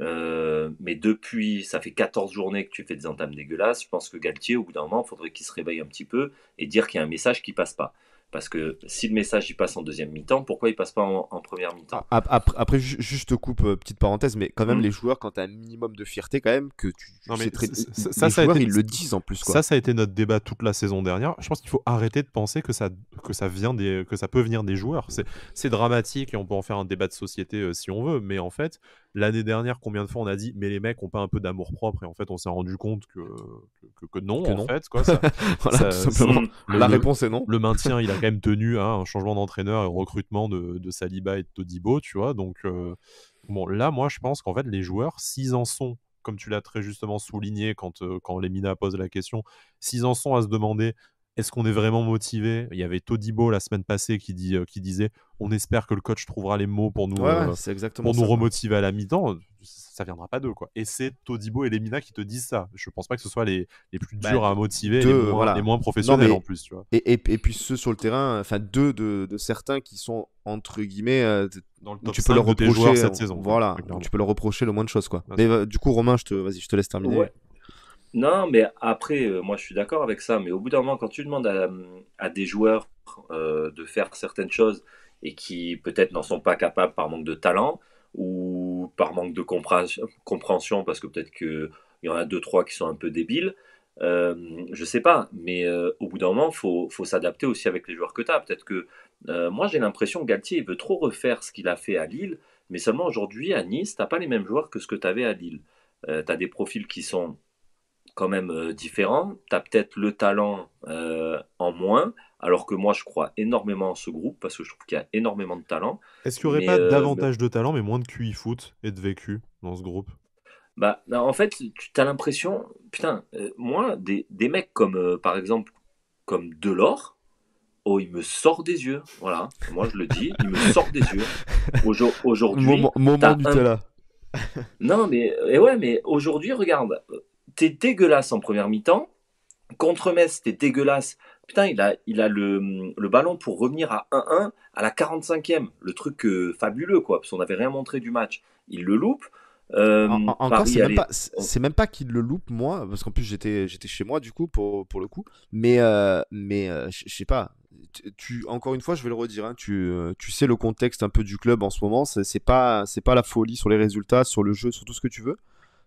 euh, mais depuis, ça fait 14 journées que tu fais des entames dégueulasses. Je pense que Galtier, au bout d'un moment, il faudrait qu'il se réveille un petit peu et dire qu'il y a un message qui passe pas. Parce que si le message il passe en deuxième mi-temps, pourquoi il passe pas en, première mi-temps ah, après, juste coupe, euh, petite parenthèse, mais quand même, hmm. les joueurs, quand tu as un minimum de fierté, quand même, que tu. Non, mais ça, les joueurs, ils le disent en plus. Quoi. Ça, ça a été notre débat toute la saison dernière. Je pense qu'il faut arrêter de penser que ça, que ça, vient des... que ça peut venir des joueurs. C'est dramatique et on peut en faire un débat de société euh, si on veut, mais en fait, L'année dernière, combien de fois on a dit, mais les mecs ont pas un peu d'amour propre et en fait on s'est rendu compte que, que, non, en fait. Quoi, voilà, La réponse est non. Le maintien, il a quand même tenu à un changement d'entraîneur et au recrutement de, Saliba et de Todibo, tu vois. Donc euh, bon, là, moi je pense qu'en fait les joueurs, s'ils en sont comme tu l'as très justement souligné quand, euh, quand Lemina pose la question, s'ils en sont à se demander est-ce qu'on est vraiment motivé Il y avait Todibo la semaine passée qui, dit, euh, qui disait on espère que le coach trouvera les mots pour nous, euh, pour nous remotiver à la mi-temps. Ça viendra pas d'eux. Quoi. Et c'est Todibo et Lemina qui te disent ça. Je ne pense pas que ce soit les, plus bah, durs à motiver, les, moins, professionnels en plus. Et, puis ceux sur le terrain, enfin deux de, certains qui sont entre guillemets. Euh, Dans le top tu peux leur reprocher, cette saison. Voilà, tu peux leur reprocher le moins de choses. Quoi. Mais, du coup, Romain, je te, vas-y, je te laisse terminer. Non, mais après, euh, moi je suis d'accord avec ça, mais au bout d'un moment, quand tu demandes à, des joueurs euh, de faire certaines choses et qui peut-être n'en sont pas capables par manque de talent ou par manque de compréhension, parce que peut-être qu'il y en a deux, trois qui sont un peu débiles, je euh, je sais pas, mais au bout d'un moment, il faut, s'adapter aussi avec les joueurs que tu as. Peut-être que moi j'ai l'impression que Galtier veut trop refaire ce qu'il a fait à Lille, mais seulement aujourd'hui à Nice, tu pas les mêmes joueurs que ce que tu avais à Lille. tu as des profils qui sont quand même euh, différent. Tu as peut-être le talent euh, en moins, alors que moi, je crois énormément en ce groupe parce que je trouve qu'il y a énormément de talent. Est-ce qu'il n'y aurait pas euh, davantage de talent, mais moins de QI foot et de vécu dans ce groupe bah, En fait, tu as l'impression, putain, moi, des, des, mecs comme, par exemple, comme Delors, Oh, il me sort des yeux. Voilà, moi je le dis, il me sort des yeux. aujourd'hui. Moment, moment Nutella. Un... Non, mais et ouais, mais aujourd'hui, regarde, t'es dégueulasse en première mi-temps. Contre Metz, t'es dégueulasse. Putain, il a, il a le, ballon pour revenir à 1-1 à la 45e. Le truc euh, fabuleux, quoi, parce qu'on n'avait rien montré du match. Il le loupe. Euh, encore, c'est même, pas qu'il le loupe, moi, parce qu'en plus j'étais chez moi, du coup, pour, le coup. Mais, euh, mais je sais pas, tu, encore une fois, je vais le redire, hein, tu, tu, sais le contexte un peu du club en ce moment, c'est pas, pas la folie sur les résultats, sur le jeu, sur tout ce que tu veux.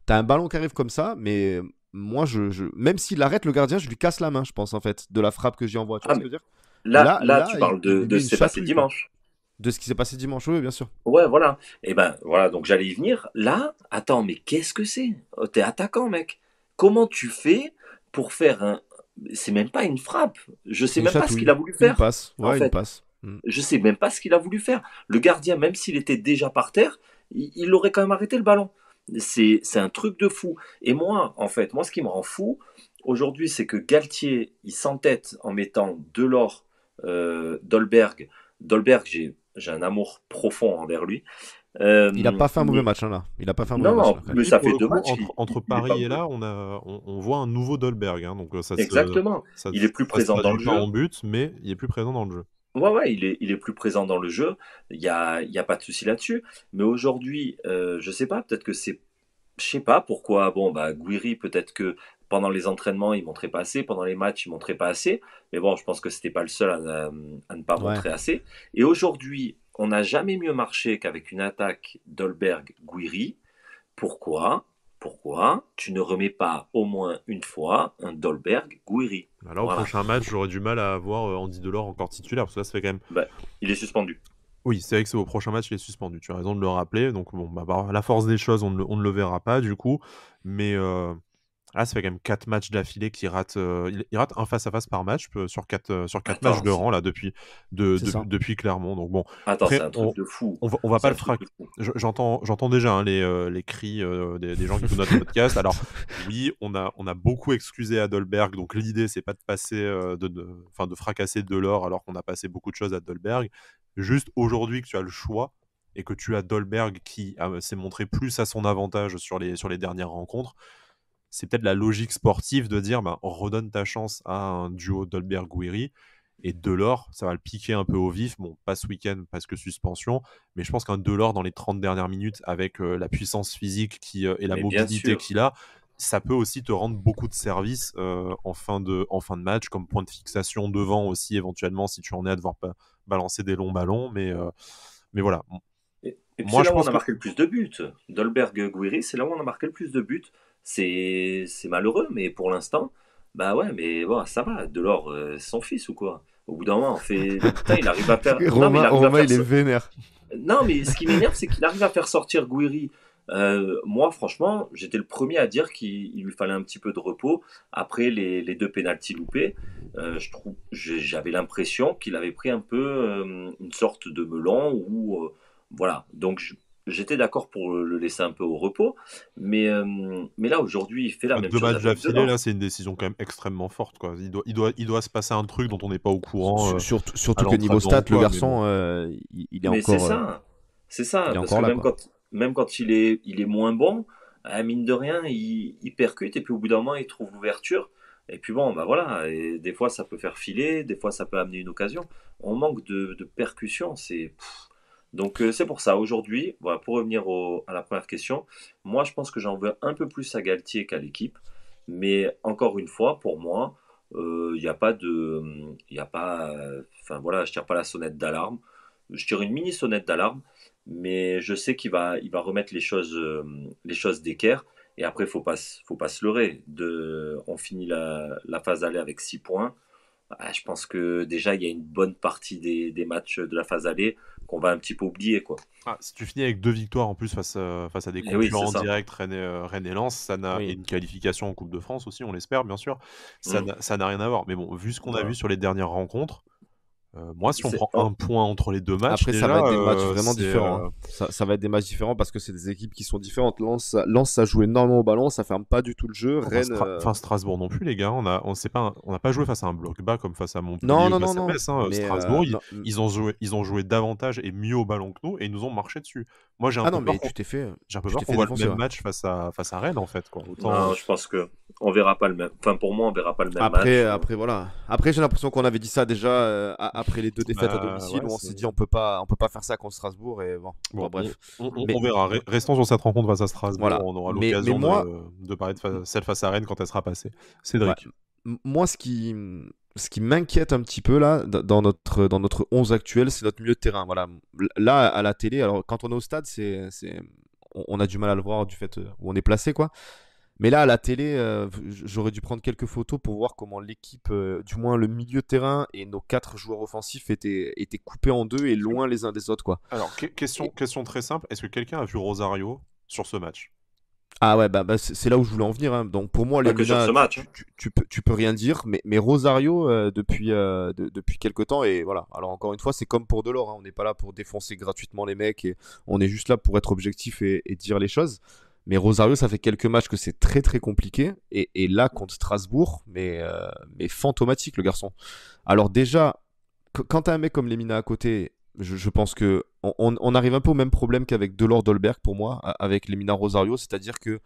T'as un ballon qui arrive comme ça, mais moi, je, même s'il arrête le gardien, je lui casse la main, je pense, en fait, de la frappe que j'y envoie. Tu vois ah, ce que je veux dire là, là, tu parles de, ce qui s'est passé dimanche. De ce qui s'est passé dimanche, oui, bien sûr. Ouais, voilà. Et eh ben voilà, donc j'allais y venir. Là, attends, mais qu'est-ce que c'est oh, T'es attaquant, mec. Comment tu fais pour faire un. C'est même pas une frappe. Je sais même pas ce qu'il a voulu faire. Une passe. Ouais, une passe. Hmm. Je sais même pas ce qu'il a voulu faire. Le gardien, même s'il était déjà par terre, il aurait quand même arrêté le ballon. C'est un truc de fou. Et moi, en fait, moi, ce qui me rend fou aujourd'hui, c'est que Galtier, il s'entête en mettant Delors, euh, Dolberg. Dolberg, j'ai un amour profond envers lui. Euh, il n'a pas fait un mauvais match hein, là. Il n'a pas fait un mauvais match. Non, mais ça fait deux matchs. Entre, Paris et là, on, voit un nouveau Dolberg. Hein, donc euh, ça Exactement. il est plus présent dans le jeu. En but, mais il est plus présent dans le jeu. Ouais, il est, plus présent dans le jeu. Il n'y a, y a pas de souci là-dessus. Mais aujourd'hui, je euh, je sais pas, peut-être que c'est. Je sais pas pourquoi. Bon, bah, Guiri, peut-être que pendant les entraînements, il montrait pas assez. Pendant les matchs, il montrait pas assez. Mais bon, je pense que c'était pas le seul à, ne pas montrer assez. Et aujourd'hui, on n'a jamais mieux marché qu'avec une attaque d'Olberg-Guiri. Pourquoi pourquoi tu ne remets pas au moins une fois un Dolberg Gouiri Alors bah au prochain match, j'aurais du mal à avoir euh, Andy Delors encore titulaire, parce que là, ça fait quand même. Bah, il est suspendu. Oui, c'est vrai que c'est au prochain match, il est suspendu. Tu as raison de le rappeler. Donc, bon, bah, la force des choses, on ne, le verra pas, du coup. Mais. Euh, ah, ça fait quand même 4 matchs d'affilée qu'il rate. Euh, il, rate un face-à-face par match euh, sur 4, euh, sur quatre matchs de rang là, depuis, de, depuis Clermont. Donc, bon, Attends, un truc on, de fou. va, pas le frac. J'entends déjà hein, les, les, cris des, gens qui font notre podcast. Alors, oui, on a, on a beaucoup excusé Adolberg. Donc, l'idée, c'est pas de passer, de, de, de fracasser Delors alors qu'on a passé beaucoup de choses à Adolberg. Juste aujourd'hui que tu as le choix et que tu as Adolberg qui s'est montré plus à son avantage sur les, sur les dernières rencontres c'est peut-être la logique sportive de dire ben, redonne ta chance à un duo Dolberg-Guiri. Et Delors, ça va le piquer un peu au vif. Bon, pas ce week-end parce que suspension, mais je pense qu'un Delors dans les 30 dernières minutes, avec euh, la puissance physique qui, euh, et la mobilité qu'il a, ça peut aussi te rendre beaucoup de services euh, en, fin de, en fin de match, comme point de fixation devant aussi, éventuellement, si tu en es à devoir balancer des longs ballons. Mais, mais voilà. Et, Moi, je là où pense on a marqué le plus de buts. Dolberg-Guiri, c'est là où on a marqué le plus de buts. C'est malheureux, mais pour l'instant, bah ouais, mais bon, ça va. Delors, euh, son fils ou quoi Au bout d'un moment, on fait. Putain, il arrive à faire. Romain, non, il, est vénère. Non, mais ce qui m'énerve, c'est qu'il arrive à faire sortir Guiri. Euh, moi, franchement, j'étais le premier à dire qu'il lui fallait un petit peu de repos après les, deux pénalties loupés. Euh, j'avais l'impression qu'il avait pris un peu une sorte de melon ou voilà. Donc, je, j'étais d'accord pour le laisser un peu au repos, mais, euh, mais là aujourd'hui il fait la ah, même deux chose. Matchs filer, là c'est une décision quand même extrêmement forte. Quoi. Il, doit, il, doit, il doit se passer un truc dont on n'est pas au courant. Euh, surtout, surtout que niveau stat, le garçon, euh, il, il, est mais C'est ça, c'est ça. Parce que même, quand, même quand il est, il est moins bon, à mine de rien, il, percute et puis au bout d'un moment il trouve ouverture. Et puis bon, bah voilà, et des fois ça peut faire filer, des fois ça peut amener une occasion. On manque de, de percussion, c'est. Donc euh, c'est pour ça, aujourd'hui, pour revenir à la première question, moi je pense que j'en veux un peu plus à Galtier qu'à l'équipe, mais encore une fois, pour moi, euh, il y n'y a pas de... Y pas, enfin voilà, je tire pas la sonnette d'alarme, je tire une mini sonnette d'alarme, mais je sais qu'il va, il va remettre les choses, euh, les d'équerre, et après il faut pas, faut pas se leurrer, on finit la, phase d'aller avec 6 points, bah, je pense que déjà, il y a une bonne partie des, matchs de la phase aller qu'on va un petit peu oublier. Quoi. Ah, si tu finis avec deux victoires en plus face à, euh, face à des eh concurrents en directs, euh, Rennes, et, Lens, ça n'a, une qualification en Coupe de France aussi, on l'espère bien sûr, ça, mm. n'a, rien à voir. Mais bon, vu ce qu'on a vu sur les dernières rencontres, euh, moi, si on prend un point entre les deux matchs, ça va être des matchs euh, vraiment différents. Euh, hein. Ça, va être des matchs différents parce que c'est des équipes qui sont différentes. Lance, lance ça joue énormément au ballon, ça ferme pas du tout le jeu. Enfin, enfin Strasbourg non plus, les gars. On a, on pas, on n'a pas joué face à un bloc bas comme face à Montpellier. Non, non, non, non. Hein. Strasbourg, mm. ont joué, ils ont joué davantage et mieux au ballon que nous et ils nous ont marché dessus. Moi, j'ai un ah peu non, mais tu t'es fait. Euh, j'ai peur qu'on voit le même match face à, face à Rennes, en fait. Quoi. Autant... Euh, je pense que on verra pas le même. Enfin, pour moi, on verra pas le même après, match. Euh. Après, voilà. Après, j'ai l'impression qu'on avait dit ça déjà après les deux bah, défaites à domicile, où on s'est dit on peut pas, on peut pas faire ça contre Strasbourg et bon. bref. On, verra. Restons sur cette rencontre face à Strasbourg. On aura l'occasion de, parler de celle face à Rennes quand elle sera passée. Cédric moi, ce qui, ce qui m'inquiète un petit peu là, dans notre, dans notre 11 actuel, c'est notre milieu de terrain. Voilà. Là, à la télé, alors quand on est au stade, c'est, on a du mal à le voir du fait euh, où on est placé, quoi. Mais là, à la télé, euh, j'aurais dû prendre quelques photos pour voir comment l'équipe, euh, du moins le milieu de terrain et nos quatre joueurs offensifs étaient, étaient coupés en deux et loin les uns des autres. Quoi. Alors, question, question très simple est-ce que quelqu'un a vu Rosario sur ce match ah ouais, bah, bah c'est là où je voulais en venir. Hein. Donc pour moi, ah, les hein. Tu, peux, tu, peux, rien dire, mais, mais Rosario, euh, depuis, euh, depuis quelques temps, et voilà. Alors encore une fois, c'est comme pour Delors, hein. on n'est pas là pour défoncer gratuitement les mecs, et on est juste là pour être objectif et, dire les choses. Mais Rosario, ça fait quelques matchs que c'est très très compliqué. Et, et, là, contre Strasbourg, mais, euh, mais fantomatique le garçon. Alors déjà, quand t'as un mec comme Lemina à côté je, pense que on, arrive un peu au même problème qu'avec Delors Dolberg pour moi, avec les Rosario, c'est-à-dire que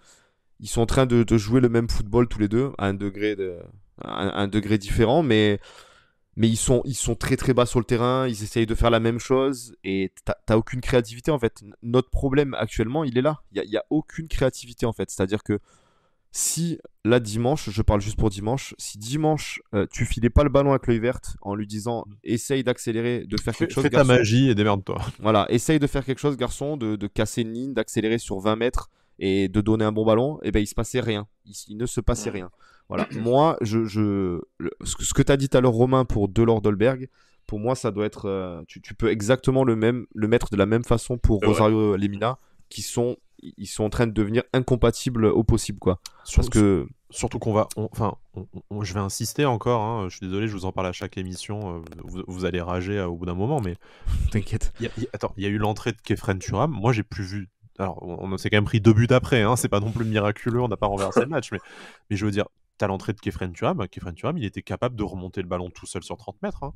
ils sont en train de, jouer le même football tous les deux à un degré de, un, degré différent, mais mais ils sont ils sont très très bas sur le terrain, ils essayent de faire la même chose et t'as aucune créativité en fait. Notre problème actuellement, il est là. Il n'y y a, aucune créativité en fait, c'est-à-dire que si là dimanche, je parle juste pour dimanche, si dimanche euh, tu filais pas le ballon à l'œil verte en lui disant essaye d'accélérer, de faire quelque chose. Fais ta magie et démerde-toi. Voilà, essaye de faire quelque chose, garçon, de, casser une ligne, d'accélérer sur 20 mètres et de donner un bon ballon, et eh ben il se passait rien. Il, ne se passait rien. Voilà, moi, je, je ce que tu as dit tout à l'heure, Romain, pour Delors Dolberg, pour moi, ça doit être. Euh, tu, peux exactement le, même, le mettre de la même façon pour Rosario Lemina, qui sont ils sont en train de devenir incompatibles au possible, quoi. que surtout qu'on va, enfin, je vais insister encore. Hein, je suis désolé, je vous en parle à chaque émission. Euh, vous, allez rager euh, au bout d'un moment, mais t'inquiète. Attends, il y a eu l'entrée de Kefren Turam. Moi, j'ai plus vu. Alors, on, s'est quand même pris deux buts après. Hein, c'est pas non plus miraculeux. On n'a pas renversé le match, mais, mais je veux dire, t'as l'entrée de Kefren Turam. Kefren Turam, il était capable de remonter le ballon tout seul sur 30 mètres. Hein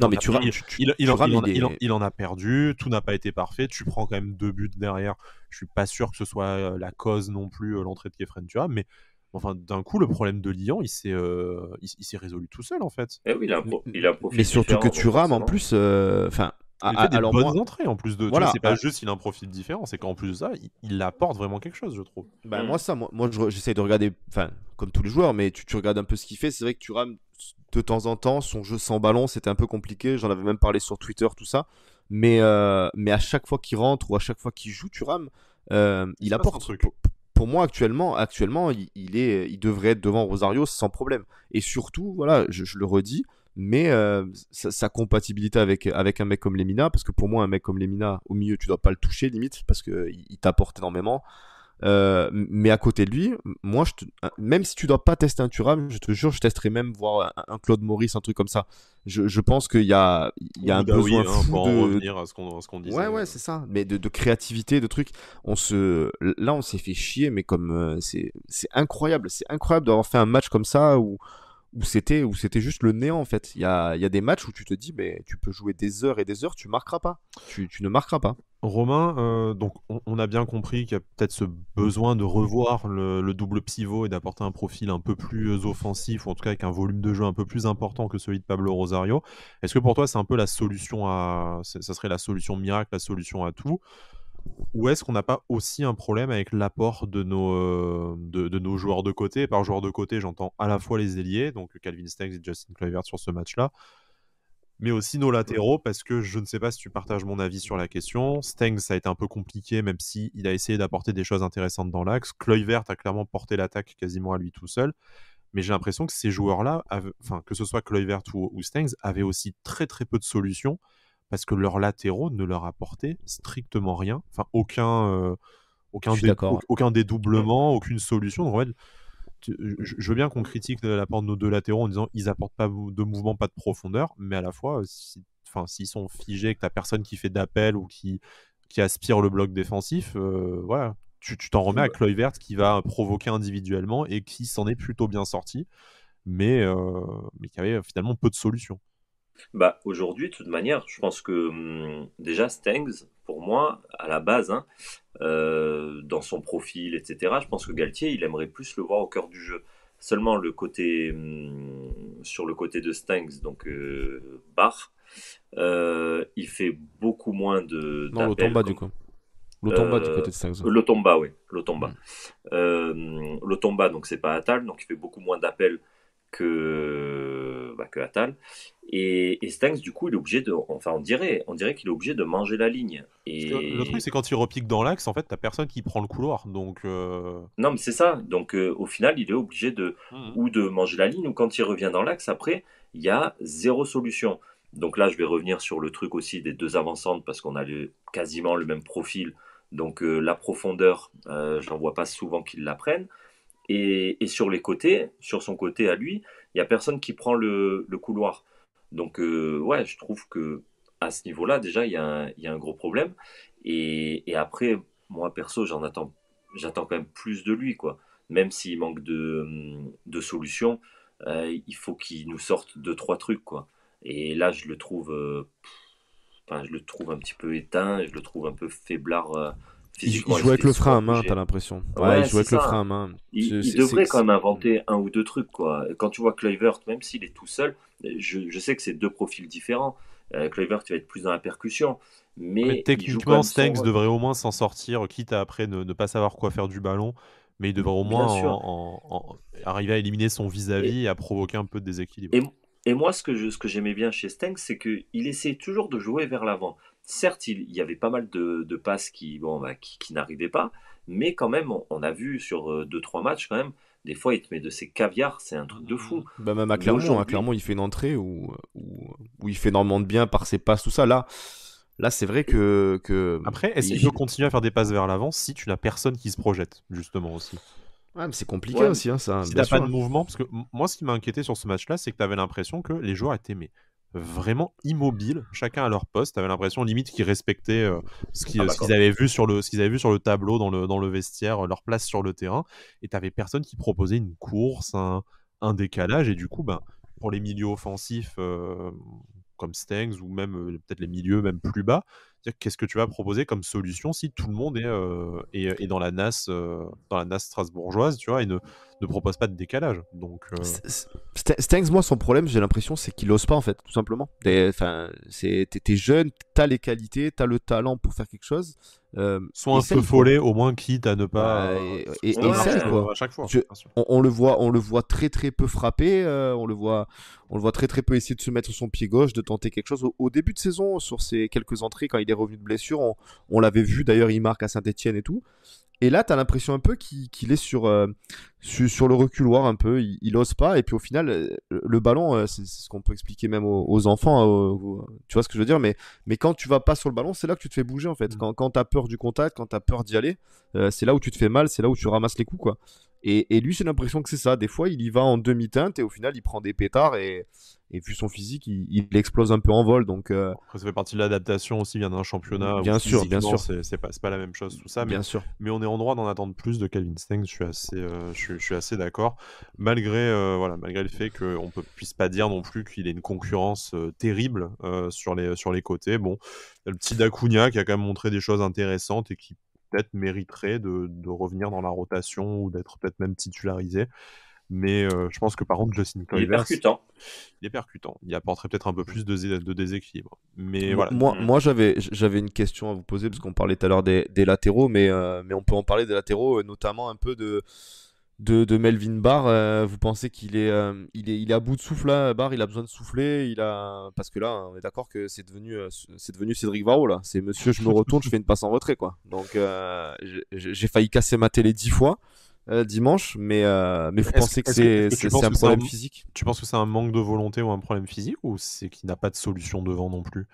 non, mais tu, rames, il, en, a perdu, tout n'a pas été parfait, tu prends quand même deux buts derrière. Je suis pas sûr que ce soit euh, la cause non plus, euh, l'entrée de Kefren vois. mais enfin, d'un coup, le problème de Lyon, il s'est euh, s'est résolu tout seul en fait. Eh oui, il a, il a Mais surtout que tu rames en plus, enfin. il fait des bonnes entrées en plus de. Voilà, c'est pas juste il a un profil différent, c'est qu'en plus de ça, il, apporte vraiment quelque chose, je trouve. Bah, hmm. moi ça, moi, j'essaie de regarder, enfin comme tous les joueurs, mais tu, tu regardes un peu ce qu'il fait. C'est vrai que tu rames de temps en temps, son jeu sans ballon, c'était un peu compliqué. J'en avais même parlé sur Twitter, tout ça. Mais, euh, mais à chaque fois qu'il rentre ou à chaque fois qu'il joue tu euh, il apporte. Truc. Pour, moi, actuellement, actuellement il, est, il devrait être devant Rosario sans problème. Et surtout, voilà, je, le redis, mais euh, sa, compatibilité avec, avec un mec comme Lemina, parce que pour moi, un mec comme Lemina, au milieu, tu dois pas le toucher limite, parce qu'il il, t'apporte énormément. Euh, mais à côté de lui, moi, même si tu dois pas tester un Thuram, je te jure, je testerai même voir un, Claude Maurice, un truc comme ça. Je, pense qu'il y a, un besoin fou de... c'est ça. Mais de, créativité, de trucs. On se, là, on s'est fait chier, mais comme euh, c'est, incroyable, c'est incroyable d'avoir fait un match comme ça où c'était où c'était juste le néant en fait. Il y a, des matchs où tu te dis mais tu peux jouer des heures et des heures, tu marqueras pas, tu ne marqueras pas. Romain, euh, donc on, a bien compris qu'il y a peut-être ce besoin de revoir le, double pivot et d'apporter un profil un peu plus euh, offensif, ou en tout cas avec un volume de jeu un peu plus important que celui de Pablo Rosario. Est-ce que pour toi c'est un peu la solution à, ça serait la solution miracle, la solution à tout, ou est-ce qu'on n'a pas aussi un problème avec l'apport de nos, euh, de, nos joueurs de côté Par joueurs de côté, j'entends à la fois les ailiers, donc Calvin Stengs et Justin Kluivert sur ce match-là, mais aussi nos mmh. latéraux, parce que je ne sais pas si tu partages mon avis sur la question. Stengs a été un peu compliqué, même si il a essayé d'apporter des choses intéressantes dans l'axe. Vert a clairement porté l'attaque quasiment à lui tout seul. Mais j'ai l'impression que ces mmh. joueurs-là, enfin, que ce soit Vert ou, Stengs, avaient aussi très très peu de solutions, parce que leurs latéraux ne leur apportaient strictement rien. Enfin, aucun. Euh, aucun, aucun dédoublement, aucune solution. Donc, je veux bien qu'on critique l'apport de nos deux latéraux en disant ils apportent pas de mouvement, pas de profondeur, mais à la fois, s'ils sont figés, que la personne qui fait d'appel ou qui, aspire le bloc défensif, euh, voilà, tu t'en remets à Chloé Verte qui va provoquer individuellement et qui s'en est plutôt bien sorti, mais, euh, mais qui avait finalement peu de solutions. Bah, aujourd'hui, de toute manière, je pense que hum, déjà Stengs, pour moi, à la base, hein, euh, dans son profil, etc., je pense que Galtier, il aimerait plus le voir au cœur du jeu. Seulement le côté hum, sur le côté de Stengs, donc euh, Bar, euh, il fait beaucoup moins de. Non, le tomba du coup. le tomba du côté de Stengs. tomba oui. le tomba mm. Euh, tomba donc c'est pas Atal, donc il fait beaucoup moins d'appels que, bah, que Atal. Et, Stanks, du coup, il est obligé de. Enfin, on dirait, on dirait qu'il est obligé de manger la ligne. Et... Le truc, c'est quand il repique dans l'axe, en fait, t'as personne qui prend le couloir. Donc. Euh, non, mais c'est ça. Donc, euh, au final, il est obligé de. Hum. Ou de manger la ligne, ou quand il revient dans l'axe, après, il y a zéro solution. Donc là, je vais revenir sur le truc aussi des deux avancantes, parce qu'on a quasiment le même profil. Donc, euh, la profondeur, je n'en vois pas souvent qu'ils la prennent. Et, et, sur les côtés, sur son côté à lui, il n'y a personne qui prend le couloir. Donc, euh, ouais, je trouve que à ce niveau-là, déjà, il y, a un, gros problème. Et, après, moi, perso, j'en j'attends quand même plus de lui, quoi. Même s'il manque de, solutions, euh, il faut qu'il nous sorte deux, trois trucs, quoi. Et là, je le trouve, euh, je le trouve un petit peu éteint, je le trouve un peu faiblard il, joue avec le frein à main, t'as l'impression. Ouais, il joue avec le frein à main. Il, devrait quand même inventer un ou deux trucs, quoi. Quand tu vois Kluivert, même s'il est tout seul, je, sais que c'est deux profils différents. Euh, tu vas être plus dans la percussion. Mais, techniquement, Stengs devrait au moins s'en sortir, quitte à après ne, pas savoir quoi faire du ballon. Mais il devrait au moins en, arriver à éliminer son vis-à-vis et... à provoquer un peu de déséquilibre. Et... moi, ce que, j'aimais bien chez Stenks, c'est qu'il essayait toujours de jouer vers l'avant. Certes, il y avait pas mal de, passes qui, bon, bah, qui, n'arrivaient pas, mais quand même, on, a vu sur 2-3 euh, matchs quand même, des fois il te met de ses caviars, c'est un truc de fou. Mmh. Bah même à hein, Clermont, il fait une entrée ou il fait énormément de bien par ses passes, tout ça. Là, là c'est vrai que, Après, est-ce qu'il peut continuer à faire des passes vers l'avant si tu n'as personne qui se projette, justement aussi Ouais, mais c'est compliqué aussi, hein, ça. Si pas de mouvement, parce que moi, ce qui m'a inquiété sur ce match-là, c'est que tu avais l'impression que les joueurs étaient mais, vraiment immobiles, chacun à leur poste. T'avais l'impression limite qu'ils respectaient euh, ah bah ce qu'ils avaient vu sur le ce qu'ils avaient vu sur le tableau dans le vestiaire, euh, leur place sur le terrain. Et t'avais personne qui proposait une course, un, décalage. Et du coup, ben pour les milieux offensifs euh, comme Stengs ou même peut-être les milieux même plus bas, qu'est-ce que tu vas proposer comme solution si tout le monde est, euh, euh, est, dans la NAS, euh, dans la NAS strasbourgeoise, tu vois, et ne, ne propose pas de décalage. Donc, Stengs, moi, son problème, j'ai l'impression, c'est qu'il ose pas, en fait, tout simplement. Enfin, t'es jeune, t'as les qualités, t'as le talent pour faire quelque chose. soit un peu follet, au moins, quitte à ne pas. Bah, et, et, quoi. À chaque fois. on, le voit, on le voit très très peu frapper, on le voit, on le voit très très peu essayer de se mettre sur son pied gauche, de tenter quelque chose. Au, au début de saison, sur ses quelques entrées, quand il est de blessure. On, l'avait vu d'ailleurs, il marque à Saint-Etienne et tout. Et là, tu as l'impression un peu qu'il est sur, euh, sur, le reculoir un peu. Il, ose pas. Et puis au final, euh, le ballon, euh, c'est ce qu'on peut expliquer même aux, enfants. Hein, tu vois ce que je veux dire mais, mais quand tu vas pas sur le ballon, c'est là que tu te fais bouger en fait. Mm. Quand, quand tu as peur du contact, quand tu as peur d'y aller, c'est là où tu te fais mal, c'est là où tu ramasses les coups. quoi. Et, et lui, c'est l'impression que c'est ça. Des fois, il y va en demi-teinte et au final, il prend des pétards. Et, et vu son physique, il, explose un peu en vol. Donc, euh, ça fait partie de l'adaptation aussi, vient d'un championnat. Bien sûr, bien sûr. C'est pas, pas, la même chose, tout ça. Mais, bien sûr. Mais on est en droit d'en attendre plus de Calvin Stengs, je suis assez, euh, je, assez d'accord. Malgré, euh, voilà, malgré le fait qu'on ne puisse pas dire non plus qu'il ait une concurrence terrible sur, les, sur les côtés. Bon, y a le petit Dacunia qui a quand même montré des choses intéressantes et qui peut-être mériterait de, de revenir dans la rotation ou d'être peut-être même titularisé. Mais euh, je pense que par contre, Justin Kluivert. Il est percutant. Il est percutant. Il apporterait peut-être un peu plus de, de déséquilibre. Mais moi, voilà. Moi, mm. moi j'avais, une question à vous poser parce qu'on parlait tout à l'heure des, latéraux, mais, euh, mais on peut en parler des latéraux, euh, notamment un peu de. De, Melvin Barr, vous pensez qu'il est, il est, il est à bout de souffle là, Barr, il a besoin de souffler, il a parce que là, hein, on est d'accord que c'est devenu, c'est devenu Cédric Varro là, c'est Monsieur, je me retourne, je fais une passe en retrait quoi. Donc j'ai failli casser ma télé dix fois. Euh, dimanche, mais, euh, mais vous pensez que c'est, un problème physique Tu penses que c'est un manque de volonté ou un problème physique ou c'est qu'il n'a pas de solution devant non plus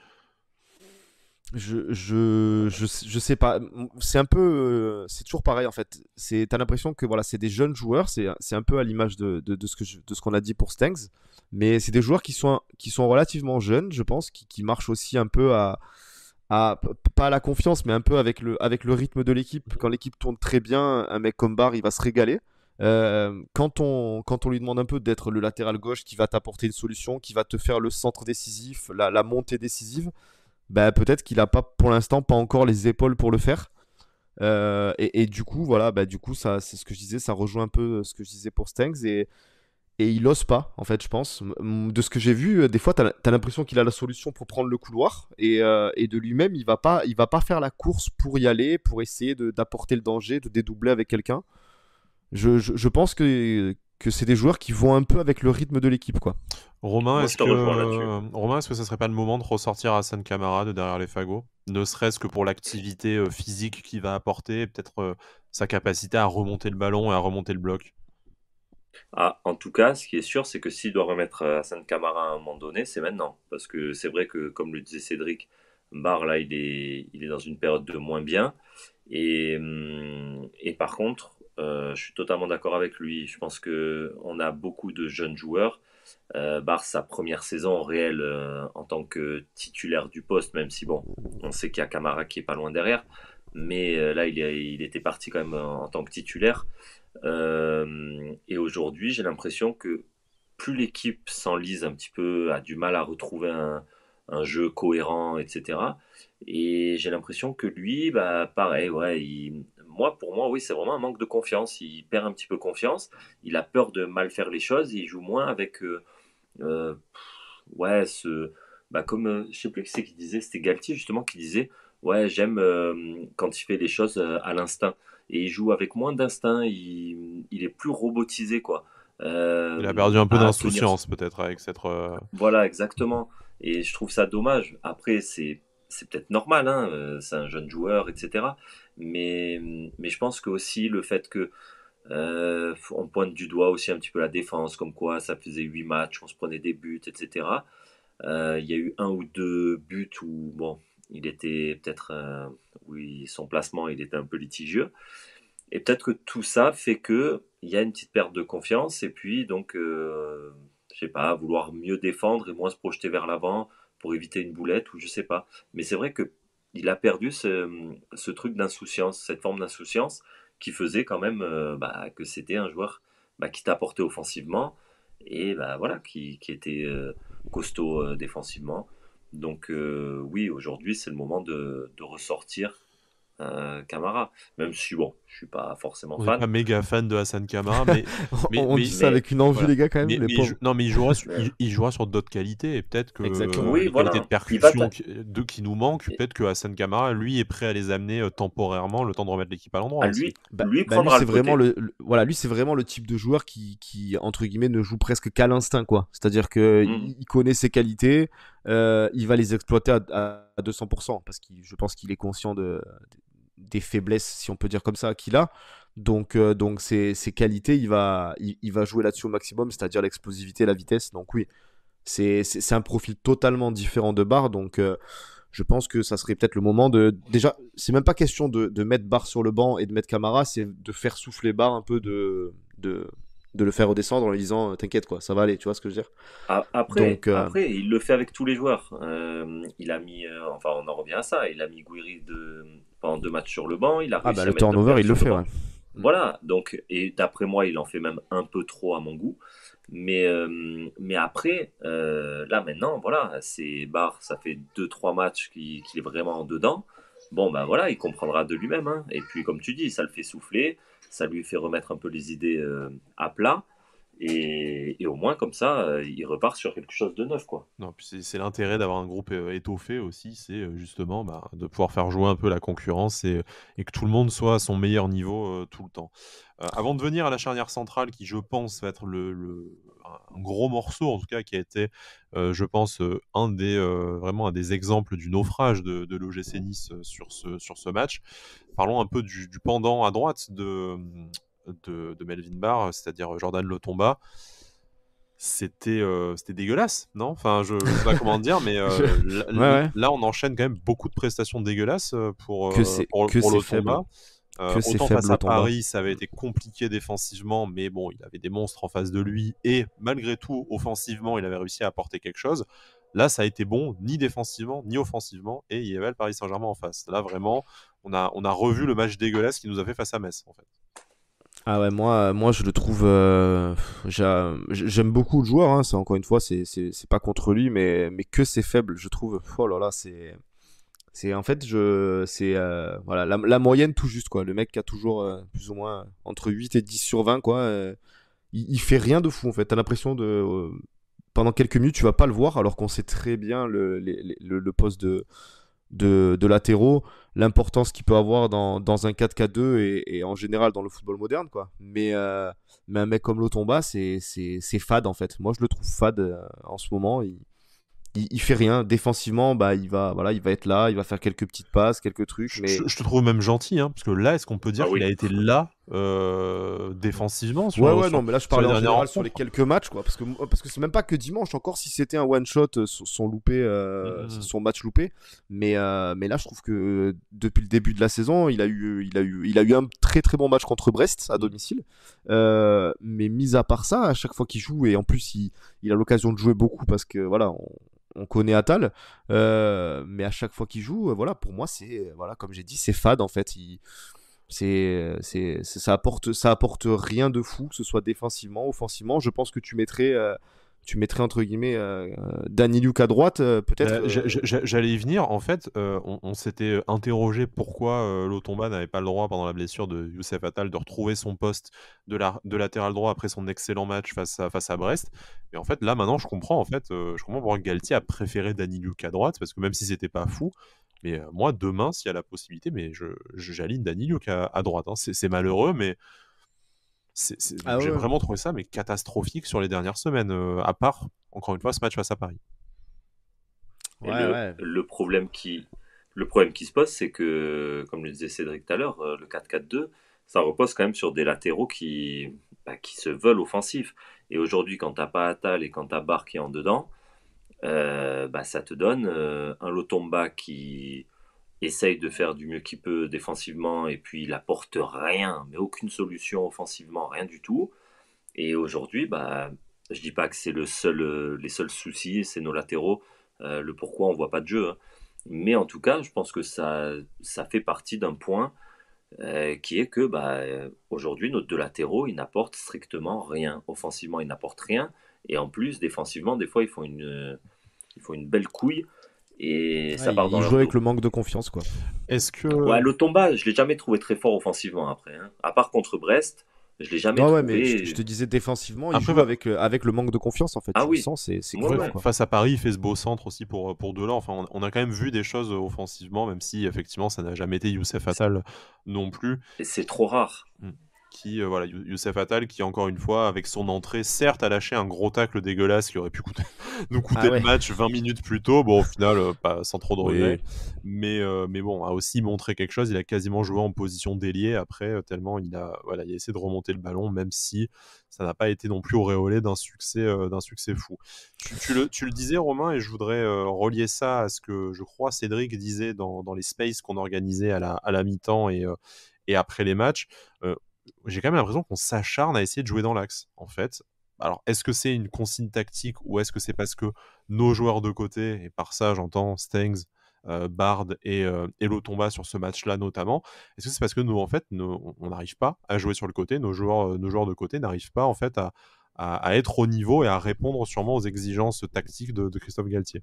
je, je, je, je, sais pas. C'est un peu. Euh, c'est toujours pareil en fait. C'est, t'as l'impression que voilà, c'est des jeunes joueurs. C'est, un peu à l'image de, ce que de ce qu'on a dit pour Stengs. Mais c'est des joueurs qui sont, qui sont relativement jeunes, je pense, qui, qui marchent aussi un peu à, pas la confiance, mais un peu avec le, avec le rythme de l'équipe. Mhm. Quand l'équipe tourne très bien, un mec comme Barr, il va se régaler. Euh, quand, on, quand on lui demande un peu d'être le latéral gauche qui va t'apporter une solution, qui va te faire le centre décisif, la, montée décisive, bah, peut-être qu'il n'a pas pour l'instant pas encore les épaules pour le faire. Euh, et, du coup, voilà, bah, du coup, ça, c'est ce que je disais, ça rejoint un peu euh, ce que je disais pour Stengs. Et, et il ose pas, en fait, je pense. De ce que j'ai vu, euh, des fois, tu as, l'impression qu'il a la solution pour prendre le couloir, et, euh, de lui-même, il va pas, va pas faire la course pour y aller, pour essayer d'apporter le danger, de dédoubler avec quelqu'un. Je, pense que, que c'est des joueurs qui vont un peu avec le rythme de l'équipe, quoi. Romain, est-ce que, euh, ce que ça serait pas le moment de ressortir Hassan Camara de derrière les fagots Ne serait-ce que pour l'activité physique qu'il va apporter, peut-être sa capacité à remonter le ballon et à remonter le bloc ah, en tout cas, ce qui est sûr, c'est que s'il doit remettre euh, Hassan Kamara à un moment donné, c'est maintenant. Parce que c'est vrai que, comme le disait Cédric, Barre là, il est, il est dans une période de moins bien. Et, hum, par contre, euh, je suis totalement d'accord avec lui. Je pense qu'on a beaucoup de jeunes joueurs. Euh, Bar, sa première saison réelle en tant que titulaire du poste, même si, bon, on sait qu'il y a Kamara qui est pas loin derrière. Mais là, il, était parti quand même en tant que titulaire. Euh, et aujourd'hui, j'ai l'impression que plus l'équipe s'enlise un petit peu, a du mal à retrouver un, jeu cohérent, etc. Et j'ai l'impression que lui, bah, pareil, ouais, moi, pour moi, oui, c'est vraiment un manque de confiance. Il perd un petit peu confiance, il a peur de mal faire les choses, il joue moins avec, euh, euh ouais, ce, bah, comme, euh, je sais plus qui c'est qui disait, c'était Galti justement qui disait, ouais, j'aime euh, quand il fait les choses euh, à l'instinct. Et il joue avec moins d'instinct, il, est plus robotisé, quoi. Euh, il a perdu un peu d'insouciance, peut-être, avec cette. Voilà, exactement. Et je trouve ça dommage. Après, c'est c'est peut-être normal, hein, c'est un jeune joueur, etc. Mais, mais je pense que aussi le fait que on pointe du doigt aussi un petit peu la défense, comme quoi ça faisait 8 matchs, on se prenait des buts, etc. Il y a eu un ou deux buts où, bon, il était peut-être, euh, oui, son placement, il était un peu litigieux. Et peut-être que tout ça fait que il y a une petite perte de confiance et puis donc, euh, je sais pas, vouloir mieux défendre et moins se projeter vers l'avant pour éviter une boulette ou je sais pas. Mais c'est vrai que il a perdu ce, truc d'insouciance, cette forme d'insouciance qui faisait quand même euh, bah, que c'était un joueur bah, qui t'apportait offensivement et bah, voilà qui, était costaud défensivement. Donc euh, oui, aujourd'hui, c'est le moment de, de ressortir euh, Camara. Même si, bon, je suis pas forcément on fan. méga fan de Hassan Camara, mais. on dit ça avec une envie, les gars, quand même. non, mais il jouera, il, sur d'autres qualités, et peut-être que. Exactement. de percussion qui, nous manquent, peut-être que Hassan Camara, lui, est prêt à les amener euh, temporairement, le temps de remettre l'équipe à l'endroit. Ah, lui, bah, bah, c'est vraiment le, voilà, lui, c'est vraiment le type de joueur qui, entre guillemets, ne joue presque qu'à l'instinct, quoi. C'est-à-dire que mm. il connaît ses qualités. Euh, il va les exploiter à, à 200% parce que je pense qu'il est conscient de, des faiblesses, si on peut dire comme ça, qu'il a. Donc, euh, donc ses, qualités, il va, il, va jouer là-dessus au maximum, c'est-à-dire l'explosivité, la vitesse. Donc oui, c'est, un profil totalement différent de Barre. Donc euh, je pense que ça serait peut-être le moment de... Déjà, c'est même pas question de, mettre Barre sur le banc et de mettre Camara, c'est de faire souffler Barre un peu de... de le faire redescendre en lui disant euh, t'inquiète quoi ça va aller tu vois ce que je veux dire après, après il le fait avec tous les joueurs il a mis enfin on en revient à ça il a mis Guiri de, pendant deux matchs sur le banc. Il a ah bah le turnover, il le fait. Voilà, donc, et d'après moi, il en fait même un peu trop à mon goût. Mais, euh, mais après, euh, là maintenant, voilà, c'est Barre, ça fait deux, trois matchs qu'il est vraiment dedans. Bon, ben voilà, il comprendra de lui-même. Hein. Et puis, comme tu dis, ça le fait souffler, ça lui fait remettre un peu les idées euh, à plat. Et, au moins, comme ça, euh, il repart sur quelque chose de neuf. Quoi. Non, c'est l'intérêt d'avoir un groupe euh, étoffé aussi, c'est euh, justement bah, de pouvoir faire jouer un peu la concurrence et, que tout le monde soit à son meilleur niveau tout le temps. avant de venir à la charnière centrale, qui je pense va être le, un gros morceau, en tout cas, qui a été, je pense, un des, vraiment un des exemples du naufrage de, l'OGC Nice sur ce, sur ce match, parlons un peu du, du pendant à droite de de, Melvin Barr, c'est-à-dire Jordan Le Tomba, c'était euh, c'était dégueulasse, non Enfin, je, ne sais pas comment dire, mais euh, là, on enchaîne quand même beaucoup de prestations dégueulasses euh, pour, pour, face à Paris, ça avait été compliqué défensivement, mais bon, il avait des monstres en face de lui et malgré tout, offensivement, il avait réussi à apporter quelque chose. Là, ça a été bon, ni défensivement, ni offensivement, et il y avait le Paris Saint-Germain en face. Là, vraiment, on a, on a revu le match dégueulasse qu'il nous a fait face à Metz, en fait. Ah ouais, moi, euh, moi je le trouve. Euh, j'aime beaucoup le joueur, hein, encore une fois, c'est pas contre lui, mais, mais que c'est faible, je trouve. Oh là là, c'est. C'est en fait, je, c'est euh, voilà, la, moyenne tout juste quoi. Le mec qui a toujours plus ou moins entre 8 et 10 sur 20 quoi. il, fait rien de fou en fait. T'as l'impression de pendant quelques minutes tu vas pas le voir alors qu'on sait très bien le poste de de, latéraux, l'importance qu'il peut avoir dans, un 4 4 2 et, en général dans le football moderne. Quoi. Mais, euh, mais un mec comme Lotomba, c'est fade en fait. Moi, je le trouve fade euh, en ce moment. Il, il, fait rien. Défensivement, bah, il, va, voilà, il va être là, il va faire quelques petites passes, quelques trucs. Mais... Je, te trouve même gentil, hein, parce que là, est-ce qu'on peut dire ah qu'il a été là euh, défensivement. ouais, ouais, non, mais là je parlais en général sur les quelques matchs, quoi, parce que parce que c'est même pas que dimanche. Encore si c'était un one shot, euh, son loupé, euh, mmh, mmh. son match loupé, mais mais là je trouve que depuis le début de la saison, il a eu il a eu il a eu un très très bon match contre Brest à mmh. domicile, mais mis à part ça, à chaque fois qu'il joue et en plus il, il a l'occasion de jouer beaucoup parce que voilà. On, connaît Atal, mais à chaque fois qu'il joue, voilà, pour moi c'est, voilà, comme j'ai dit, c'est fade en fait. Il, euh, c'est, c'est, ça apporte, ça apporte rien de fou, que ce soit défensivement, offensivement. Je pense que tu mettrais, euh, tu mettrais entre guillemets euh, Danny Luke à droite, peut-être. J'allais y venir. En fait, on, s'était interrogé pourquoi Lotomba n'avait pas le droit pendant la blessure de Youssef Attal de retrouver son poste de, la, de latéral droit après son excellent match face à, face à Brest. Mais en fait, là maintenant, je comprends. En fait, je comprends pourquoi Galtier a préféré Danny Luke à droite parce que même si c'était pas fou mais moi, demain, s'il y a la possibilité, mais je, j'aligne Danilo à, droite. Hein. C'est, malheureux, mais ah j'ai vraiment trouvé ça mais catastrophique sur les dernières semaines, à part, encore une fois, ce match face à Paris. le, problème qui, se pose, c'est que, comme le disait Cédric tout à l'heure, le 4-4-2, ça repose quand même sur des latéraux qui, bah, qui se veulent offensifs. Et aujourd'hui, quand t'as pas Atal et quand t'as Bar qui est en dedans, euh, bah, ça te donne euh, un Lotomba qui essaye de faire du mieux qu'il peut défensivement et puis il apporte rien, mais aucune solution offensivement, rien du tout. Et aujourd'hui, bah, je dis pas que c'est le seul, euh, les seuls soucis, c'est nos latéraux, le pourquoi on voit pas de jeu. Hein. Mais en tout cas, je pense que ça, fait partie d'un point qui est que bah, aujourd'hui, nos deux latéraux, ils n'apportent strictement rien. Offensivement, ils n'apportent rien. Et en plus, défensivement, des fois, ils font une, euh, ils font une belle couille. Et ça part dans. Ils jouent avec le manque de confiance, quoi. Est-ce que. le tomba, je l'ai jamais trouvé très fort offensivement après. Hein. À part contre Brest, je l'ai jamais trouvé. Ouais, mais je, te disais défensivement, Après, il joue bah- avec, euh, avec le manque de confiance en fait. Ah oui. c'est Face à Paris, il fait ce beau centre aussi pour, euh, pour Delan. Enfin, on, a quand même vu des choses offensivement, même si effectivement ça n'a jamais été Youssef Attal non plus. Et c'est trop rare. Mm qui, euh, voilà, Youssef Attal, qui encore une fois, avec son entrée, certes, a lâché un gros tacle dégueulasse qui aurait pu coûter, nous coûter ah le match 20 minutes plus tôt. Bon, au final, euh, pas, sans trop de regrets. Mais, euh, mais bon, a aussi montré quelque chose. Il a quasiment joué en position déliée après, tellement il a, voilà, il a essayé de remonter le ballon, même si ça n'a pas été non plus auréolé d'un succès, d'un succès fou. Tu, le, tu, le, disais, Romain, et je voudrais relier ça à ce que je crois Cédric disait dans, dans les spaces qu'on organisait à la, à la mi-temps et, et après les matchs j'ai quand même l'impression qu'on s'acharne à essayer de jouer dans l'axe, en fait. Alors, est-ce que c'est une consigne tactique ou est-ce que c'est parce que nos joueurs de côté, et par ça j'entends Stengs, euh, Bard et, euh, sur ce match-là notamment, est-ce que c'est parce que nous, en fait, on n'arrive pas à jouer sur le côté, nos joueurs, euh, nos joueurs de côté n'arrivent pas, en fait, à, être au niveau et à répondre sûrement aux exigences tactiques de Christophe Galtier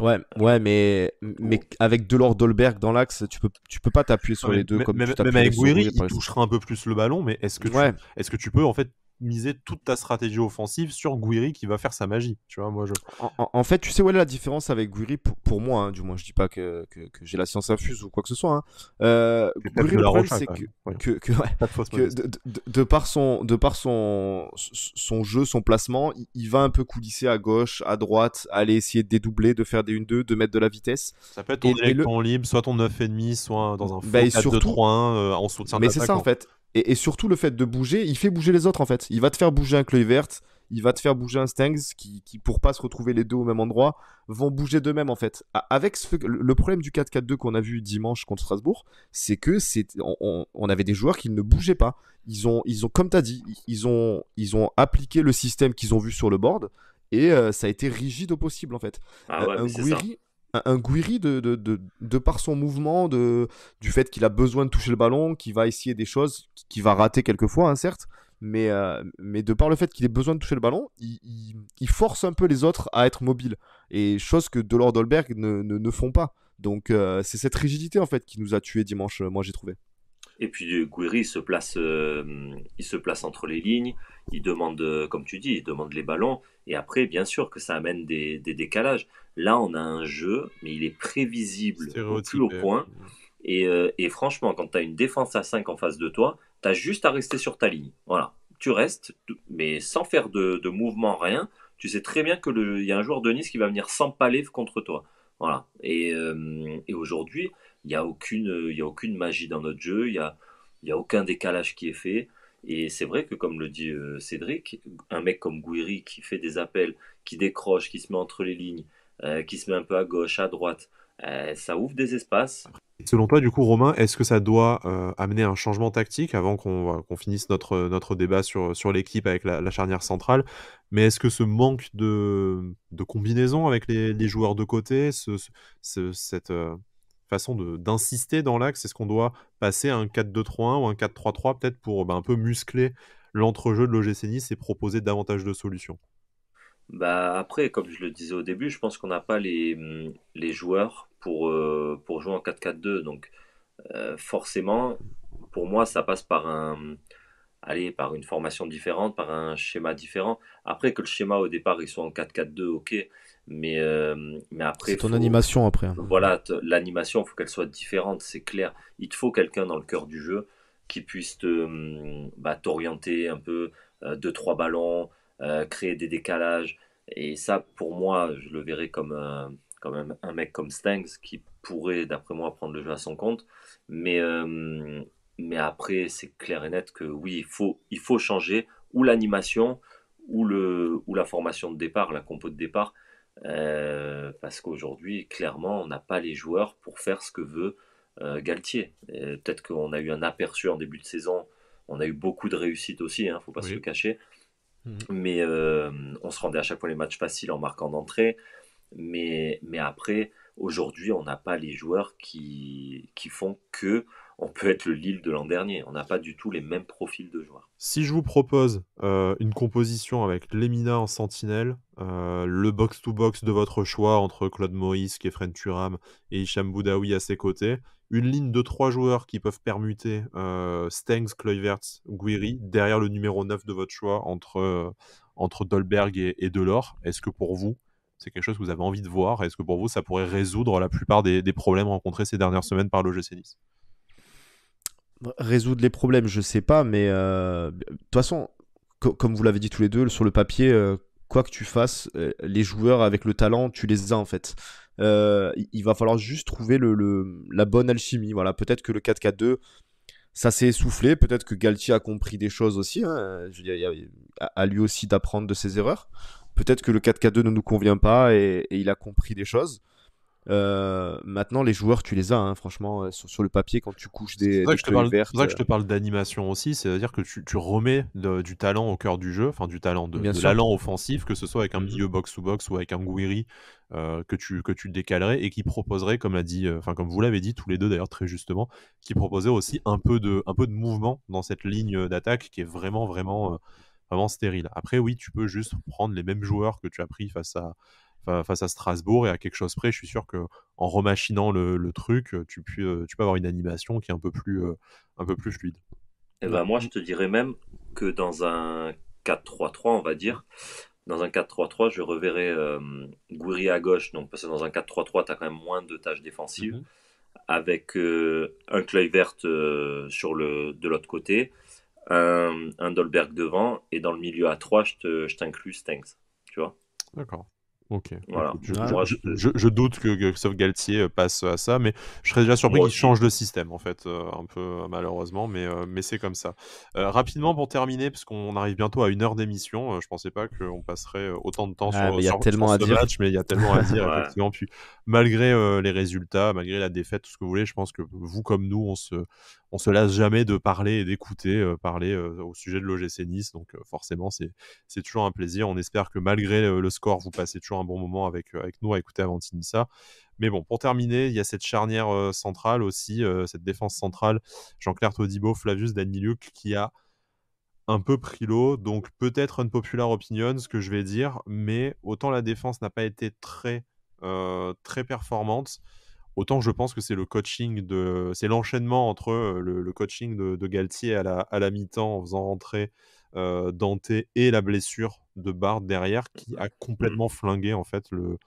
Ouais, ouais, mais, mais oh. avec Delors Dolberg dans l'axe, tu peux, tu peux pas t'appuyer sur les deux comme comme mais, tu Même avec Wery, il touchera un peu plus le ballon, mais est-ce que, est-ce que tu peux en fait miser toute ta stratégie offensive sur Guiri qui va faire sa magie. Tu vois, moi, je... en, fait, tu sais où est la différence avec Guiri pour, moi, hein, du moins, je dis pas que, que, j'ai la science infuse ou quoi que ce soit. Hein, euh, le problème, c'est hein. que, que, que, de, par, son, de par son, son jeu, son placement, il, va un peu coulisser à gauche, à droite, aller essayer de dédoubler, de faire des 1-2, de mettre de la vitesse. Ça peut être ton libre, soit ton 9,5, soit dans un 4-2-3-1 bah, euh, en soutien Mais c'est ça, en fait. Et, surtout le fait de bouger, il fait bouger les autres en fait. Il va te faire bouger un verte il va te faire bouger un Stengs qui, qui, pour pas se retrouver les deux au même endroit, vont bouger d'eux-mêmes en fait. Avec ce, le problème du 4-4-2 qu'on a vu dimanche contre Strasbourg, c'est que c'est on, avait des joueurs qui ne bougeaient pas. Ils ont, ils ont comme tu as dit, ils ont, ils ont appliqué le système qu'ils ont vu sur le board et euh, ça a été rigide au possible en fait. Ah ouais, euh, c'est ça un, de, de, par son mouvement, de, du fait qu'il a besoin de toucher le ballon, qu'il va essayer des choses, qu'il va rater quelquefois, hein, certes, mais, euh, mais de par le fait qu'il ait besoin de toucher le ballon, il, force un peu les autres à être mobiles. Et chose que Delors Dolberg ne, ne, font pas. Donc euh, c'est cette rigidité en fait qui nous a tués dimanche, euh, moi j'ai trouvé. Et puis euh, Guiri se place, euh, il se place entre les lignes. Il demande, euh, comme tu dis, il demande les ballons. Et après, bien sûr que ça amène des, décalages. Là, on a un jeu, mais il est prévisible au plus point. Et, franchement, quand tu as une défense à 5 en face de toi, tu as juste à rester sur ta ligne. Voilà. Tu restes, mais sans faire de, mouvement, rien. Tu sais très bien qu'il y a un joueur de Nice qui va venir s'empaler contre toi. Voilà. et aujourd'hui, il n'y a, aucune, a aucune magie dans notre jeu, il n'y a, y a aucun décalage qui est fait. Et c'est vrai que, comme le dit euh, Cédric, un mec comme Guiri qui fait des appels, qui décroche, qui se met entre les lignes, euh, qui se met un peu à gauche, à droite, euh, ça ouvre des espaces. Selon toi, du coup, Romain, est-ce que ça doit amener un changement tactique avant qu'on finisse notre, notre débat sur, sur l'équipe avec la, charnière centrale Mais est-ce que ce manque de, de combinaison avec les, joueurs de côté, cette façon d'insister dans l'axe Est-ce qu'on doit passer à un 4-2-3-1 ou un 4-3-3 peut-être pour bah, un peu muscler l'entrejeu de l'OGC Nice et proposer davantage de solutions bah après, comme je le disais au début, je pense qu'on n'a pas les, mm, les, joueurs pour, euh, pour jouer en 4-4-2. Donc euh, forcément, pour moi, ça passe par un, aller par une formation différente, par un schéma différent. Après que le schéma au départ il soit en 4-4-2, ok, mais, euh, mais après. C'est ton animation après. Hein. Voilà, l'animation, il faut qu'elle soit différente, c'est clair. Il te faut quelqu'un dans le cœur du jeu qui puisse hum, bah, t'orienter un peu, 2 euh, deux, trois ballons, euh, créer des décalages. Et ça, pour moi, je le verrais comme, un, un, mec comme Stengs, qui pourrait, d'après moi, prendre le jeu à son compte. Mais mais après, c'est clair et net que oui, il faut, il faut changer ou l'animation ou, le, ou la formation de départ, la compo de départ. Euh, parce qu'aujourd'hui, clairement, on n'a pas les joueurs pour faire ce que veut euh, Galtier. Peut-être qu'on a eu un aperçu en début de saison. On a eu beaucoup de réussite aussi, il hein, ne faut pas se le cacher. Mhm. Mais euh, on se rendait à chaque fois les matchs faciles en marquant d'entrée. Mais, mais après, aujourd'hui, on n'a pas les joueurs qui, qui font que on peut être le Lille de l'an dernier. On n'a pas du tout les mêmes profils de joueurs. Si je vous propose euh, une composition avec Lemina en sentinelle, euh, le box-to-box de votre choix entre Claude Moïse, Kefren Turam et Hicham Boudaoui à ses côtés, une ligne de trois joueurs qui peuvent permuter euh, Stengs, Kluivert, Guiri, derrière le numéro 9 de votre choix entre, Dolberg et, Delors, est-ce que pour vous, c'est quelque chose que vous avez envie de voir Est-ce que pour vous, ça pourrait résoudre la plupart des, problèmes rencontrés ces dernières semaines par l'OGC Nice résoudre les problèmes, je sais pas, mais euh, de toute façon, comme vous l'avez dit tous les deux, sur le papier, euh, quoi que tu fasses, euh, les joueurs avec le talent, tu les as en fait. il va falloir juste trouver le, la bonne alchimie. Voilà, peut-être que le 4-4-2, ça s'est essoufflé. Peut-être que Galtier a compris des choses aussi. a, à lui aussi d'apprendre de ses erreurs. Peut-être que le 4-4-2 ne nous convient pas et, il a compris des choses. Euh, maintenant, les joueurs, tu les as, hein, franchement, euh, sur, le papier, quand tu couches des. C'est pour que je te parle d'animation aussi, c'est-à-dire que tu, remets du talent au cœur du jeu, enfin du talent, de, de l'allant offensif, que ce soit avec un mm-hmm. milieu box ou box ou avec un guiri euh, que, tu, que tu décalerais et qui proposerait, comme, a dit, enfin comme vous l'avez dit tous les deux d'ailleurs très justement, qui proposerait aussi un peu de, un peu de mouvement dans cette ligne d'attaque qui est vraiment, vraiment, vraiment stérile. Après, oui, tu peux juste prendre les mêmes joueurs que tu as pris face à face à Strasbourg et à quelque chose près, je suis sûr que en remachinant le, truc, euh, tu, euh, tu, peux avoir une animation qui est un peu plus, euh, un peu plus fluide. Et eh ben moi, je te dirais même que dans un 4-3-3, on va dire, dans un 4-3-3, je reverrai euh, Gouiri à gauche, donc, parce que dans un 4-3-3, tu as quand même moins de tâches défensives, mhm. avec un Cloy verte sur le, de l'autre côté, un, Dolberg devant, et dans le milieu à 3, je t'inclus je Stengs. Tu vois D'accord. Ok. Je, doute que Christophe Galtier euh, passe à ça, mais je serais déjà surpris qu'il change de système, en fait, euh, un peu euh, malheureusement, mais, mais c'est comme ça. rapidement, pour terminer, parce qu'on arrive bientôt à une heure d'émission, je pensais pas qu'on passerait autant de temps ah, sur, ce match, mais il y a tellement à dire, Puis, malgré les résultats, malgré la défaite, tout ce que vous voulez, je pense que vous, comme nous, on se, on se lasse jamais de parler et d'écouter parler au sujet de l'OGC Nice. Donc forcément, c'est toujours un plaisir. On espère que malgré le score, vous passez toujours un bon moment avec, avec nous à écouter ça. Mais bon, pour terminer, il y a cette charnière centrale aussi, cette défense centrale, Jean-Claire Todibo, Flavius Daniluk, qui a un peu pris l'eau, donc peut-être une popular opinion, ce que je vais dire, mais autant la défense n'a pas été très, très performante, Autant je pense que c'est le coaching de, c'est l'enchaînement entre euh, le, coaching de, Galtier à la, à la mi-temps en faisant rentrer euh, Dante et la blessure de Bard derrière qui a complètement mmh. flingué en fait le,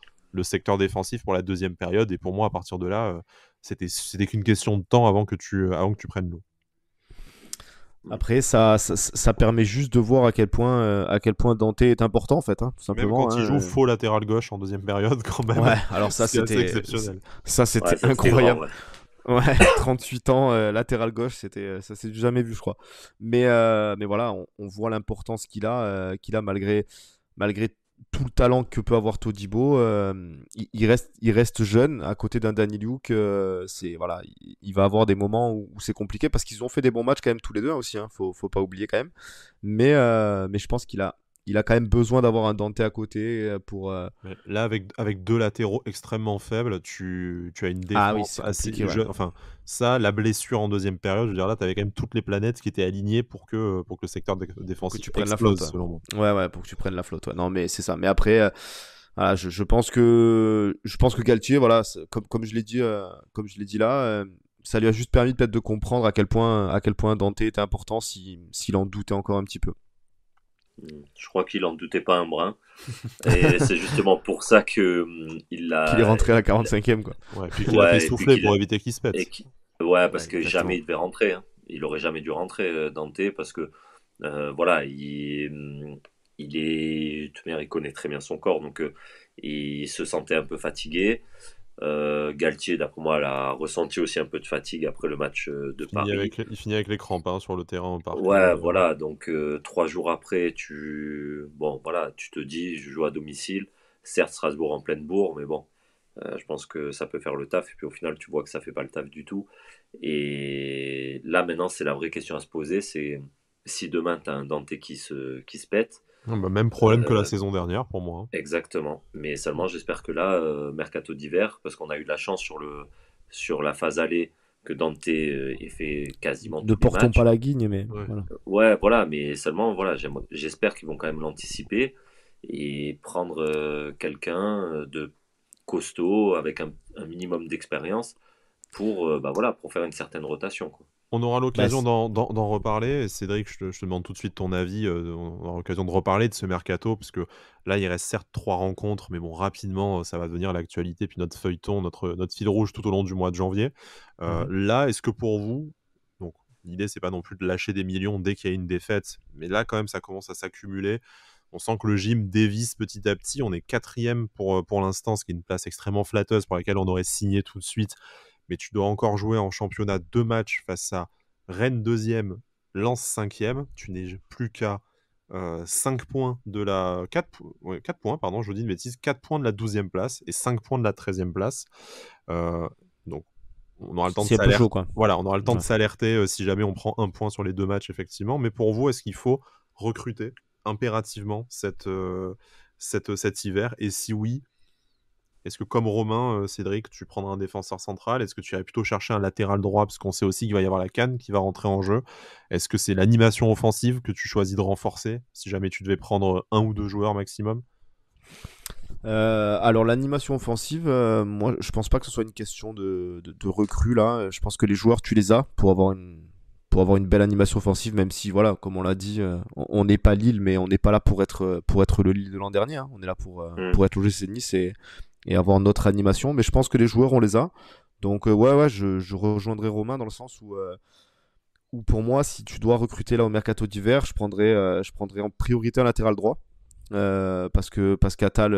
secteur défensif pour la deuxième période. Et pour moi, à partir de là, euh, c'était c'était qu'une question de temps avant que tu avant que tu prennes l'eau. Après, ça, ça, permet juste de voir à quel point, euh, à quel point Dante est important, en fait, hein, tout simplement. Même quand il hein, joue euh. faux latéral gauche en deuxième période, quand même. alors ça, c'était exceptionnel. Ça, c'était incroyable. ouais. 38 ans, euh, latéral gauche, c'était, ça s'est jamais vu, je crois. Mais, mais voilà, on, voit l'importance qu'il a, qu'il a malgré, malgré tout le talent que peut avoir Todibo, euh, il, reste, il reste jeune à côté d'un Danny Luke. Euh, c'est voilà, il, va avoir des moments où, c'est compliqué parce qu'ils ont fait des bons matchs quand même tous les deux aussi. Hein, faut, faut pas oublier quand même. Mais, euh, mais je pense qu'il a il a quand même besoin d'avoir un Dante à côté euh, pour. Euh, là, avec, avec deux latéraux extrêmement faibles, tu, tu as une ah défense assez. enfin, ça, la blessure en deuxième période, je veux dire, là, tu avais quand même toutes les planètes qui étaient alignées pour que, pour que le secteur défensif que tu prennes la flotte, selon moi. Ouais, ouais, pour que tu prennes la flotte. Non, mais c'est ça. Mais après. Euh, je, je, pense que je pense que Galtier, voilà, comme, comme je l'ai dit, comme je l'ai dit là, ça lui a juste permis peut-être de comprendre à quel point à quel point Dante était important s'il en doutait encore un petit peu. Mm. Je crois qu'il en doutait pas un brin. Et c'est justement pour ça que mm, il a. Qu'il est rentré à la 45e, quoi. Ouais, puis qu'il a fait souffler pour éviter qu'il se pète. ouais, parce que jamais il devait rentrer. Hein. Il aurait jamais dû rentrer, euh, Dante, parce que, euh, voilà, il, mm, il est. il connaît très bien son corps, donc euh, il se sentait un peu fatigué. Euh, Galtier, d'après moi, a ressenti aussi un peu de fatigue après le match euh, de Paris. il finit avec les crampes hein, sur le terrain. ouais, euh, voilà. Donc trois jours après, tu bon, voilà, tu te dis, je joue à domicile. Certes, Strasbourg en pleine bourre, mais bon, je pense que ça peut faire le taf. Et puis au final, tu vois que ça fait pas le taf du tout. Et là, maintenant, c'est la vraie question à se poser, c'est si demain tu as un Dante qui se qui se pète, ah bah, même problème que la euh, saison dernière pour moi. Hein. Exactement. Mais seulement, j'espère que là, euh, mercato d'hiver, parce qu'on a eu de la chance sur, le, sur la phase allée que Dante euh, ait fait quasiment. Ne portons pas la guigne, mais. Ouais, voilà, mais seulement, voilà, j'espère qu'ils vont quand même l'anticiper et prendre quelqu'un de costaud avec un, minimum d'expérience pour, bah, voilà, pour faire une certaine rotation. Quoi. On aura bah, l'occasion d'en reparler. Et Cédric, je te, demande tout de suite ton avis. Euh, on aura l'occasion de reparler de ce mercato, parce que là, il reste certes trois rencontres, mais bon, rapidement, euh, ça va devenir l'actualité, puis notre feuilleton, notre, fil rouge tout au long du mois de janvier. Euh, mhm. Là, est-ce que pour vous, donc l'idée, c'est pas non plus de lâcher des millions dès qu'il y a une défaite, mais là, quand même, ça commence à s'accumuler. On sent que le gym dévisse petit à petit. On est quatrième pour, pour l'instant, ce qui est une place extrêmement flatteuse pour laquelle on aurait signé tout de suite mais tu dois encore jouer en championnat deux matchs face à Rennes deuxième, Lens cinquième. Tu n'es plus qu'à euh, 5 points de la 4, points pardon je vous dis une bêtise 4 points de la 12e place et 5 points de la 13e place euh, donc on aura le temps de s'alerter voilà on aura le temps de s'alerter euh, si jamais on prend un point sur les deux matchs effectivement mais pour vous est-ce qu'il faut recruter impérativement cette, euh, cette, cet hiver et si oui est-ce que comme Romain, euh, Cédric, tu prendras un défenseur central Est-ce que tu irais plutôt chercher un latéral droit Parce qu'on sait aussi qu'il va y avoir la canne qui va rentrer en jeu. Est-ce que c'est l'animation offensive que tu choisis de renforcer Si jamais tu devais prendre euh, un ou deux joueurs maximum euh, alors l'animation offensive, moi je pense pas que ce soit une question de, recrue là. Je pense que les joueurs tu les as pour avoir une, pour avoir une belle animation offensive, même si, voilà, comme on l'a dit, on n'est pas Lille, mais on n'est pas là pour être, pour être le Lille de l'an dernier. Hein. On est là pour, mmh. pour être l'OGC Nice et, et avoir notre animation. Mais je pense que les joueurs, on les a. Donc, euh, ouais, ouais, je, rejoindrai Romain dans le sens où, euh, où, pour moi, si tu dois recruter là au mercato d'hiver, je prendrai, euh, je prendrai en priorité un latéral droit. parce que parce qu'Atal,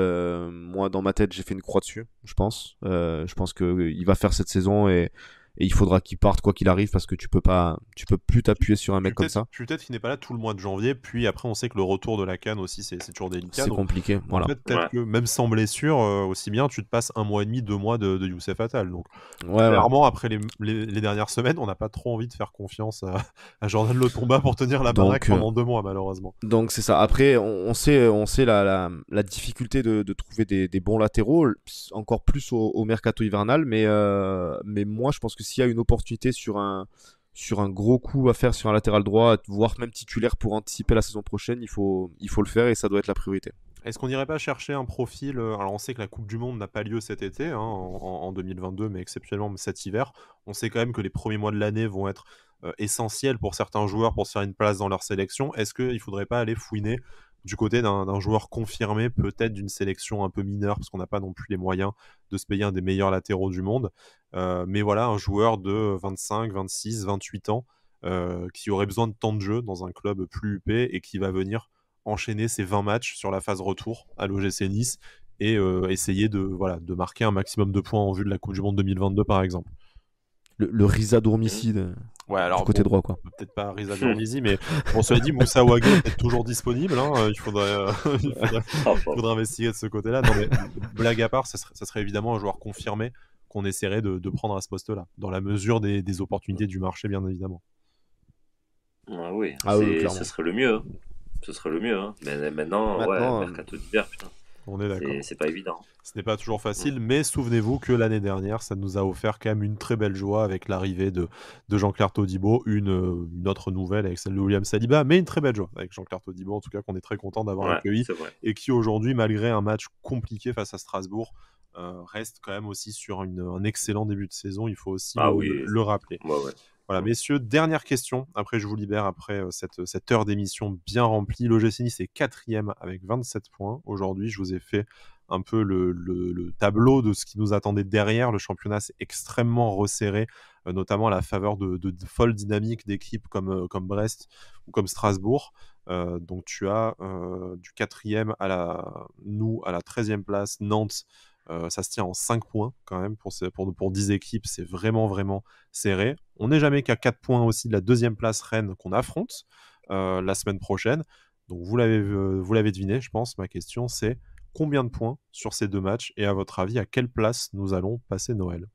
moi dans ma tête, j'ai fait une croix dessus, je pense. je pense qu'il va faire cette saison et et il faudra qu'il parte quoi qu'il arrive parce que tu peux pas, tu peux plus t'appuyer sur un mec comme ça. Peut-être qu'il n'est pas là tout le mois de janvier, puis après on sait que le retour de la canne aussi c'est toujours délicat. C'est compliqué, voilà. peut-être que même sans blessure, euh, aussi bien tu te passes un mois et demi, deux mois de, de Youssef Attal. Donc clairement après les, les, dernières semaines, on n'a pas trop envie de faire confiance à, Jordan Le Tomba pour tenir la baraque euh, pendant deux mois malheureusement. Donc c'est ça. Après on, sait, on sait la, la, difficulté de, de trouver des, des, bons latéraux, encore plus au, mercato hivernal, mais euh, mais moi je pense que s'il y a une opportunité sur un, sur un gros coup à faire sur un latéral droit, voire même titulaire pour anticiper la saison prochaine, il faut, il faut le faire et ça doit être la priorité. Est-ce qu'on n'irait pas chercher un profil euh, Alors on sait que la Coupe du Monde n'a pas lieu cet été, hein, en, 2022, mais exceptionnellement cet hiver. On sait quand même que les premiers mois de l'année vont être euh, essentiels pour certains joueurs pour se faire une place dans leur sélection. Est-ce qu'il ne faudrait pas aller fouiner du côté d'un joueur confirmé, peut-être d'une sélection un peu mineure, parce qu'on n'a pas non plus les moyens de se payer un des meilleurs latéraux du monde. Euh, mais voilà, un joueur de 25, 26, 28 ans euh, qui aurait besoin de temps de jeu dans un club plus UP et qui va venir enchaîner ses 20 matchs sur la phase retour à l'OGC Nice et euh, essayer de, voilà, de marquer un maximum de points en vue de la Coupe du Monde 2022 par exemple. Le, le Risa mmh. ouais, alors, du côté droit quoi. Peut-être pas Risa mais on se dit Moussa Wagon est toujours disponible, hein, il, faudrait, il, ah, investiguer de ce côté-là. blague à part, ça serait, ça serait, évidemment un joueur confirmé qu'on essaierait de, prendre à ce poste-là, dans la mesure des, opportunités du marché, bien évidemment. Ah oui, ah ce serait le mieux. Hein. Ce serait le mieux. Hein. Mais maintenant, euh, d'hiver, putain. On est d'accord. C'est pas évident. Ce n'est pas toujours facile, mm. mais souvenez-vous que l'année dernière, ça nous a offert quand même une très belle joie avec l'arrivée de, Jean-Claire Todibo, une, euh, une, autre nouvelle avec celle de William Saliba, mais une très belle joie avec Jean-Claire Todibo, en tout cas qu'on est très content d'avoir accueilli, et qui aujourd'hui, malgré un match compliqué face à Strasbourg, euh, reste quand même aussi sur une, un excellent début de saison. Il faut aussi ah le, rappeler. Voilà, messieurs, dernière question. Après, je vous libère après euh, cette, cette heure d'émission bien remplie. L'OGC c'est est quatrième avec 27 points. Aujourd'hui, je vous ai fait un peu le, tableau de ce qui nous attendait derrière. Le championnat s'est extrêmement resserré, euh, notamment à la faveur de, folles dynamiques d'équipes comme, comme Brest ou comme Strasbourg. donc tu as du quatrième à la nous à la 13e place Nantes euh, ça se tient en 5 points quand même pour, pour, pour 10 équipes. C'est vraiment, vraiment serré. On n'est jamais qu'à 4 points aussi de la deuxième place Rennes qu'on affronte euh, la semaine prochaine. Donc vous l'avez, euh, vous l'avez deviné, je pense. Ma question, c'est combien de points sur ces deux matchs et à votre avis, à quelle place nous allons passer Noël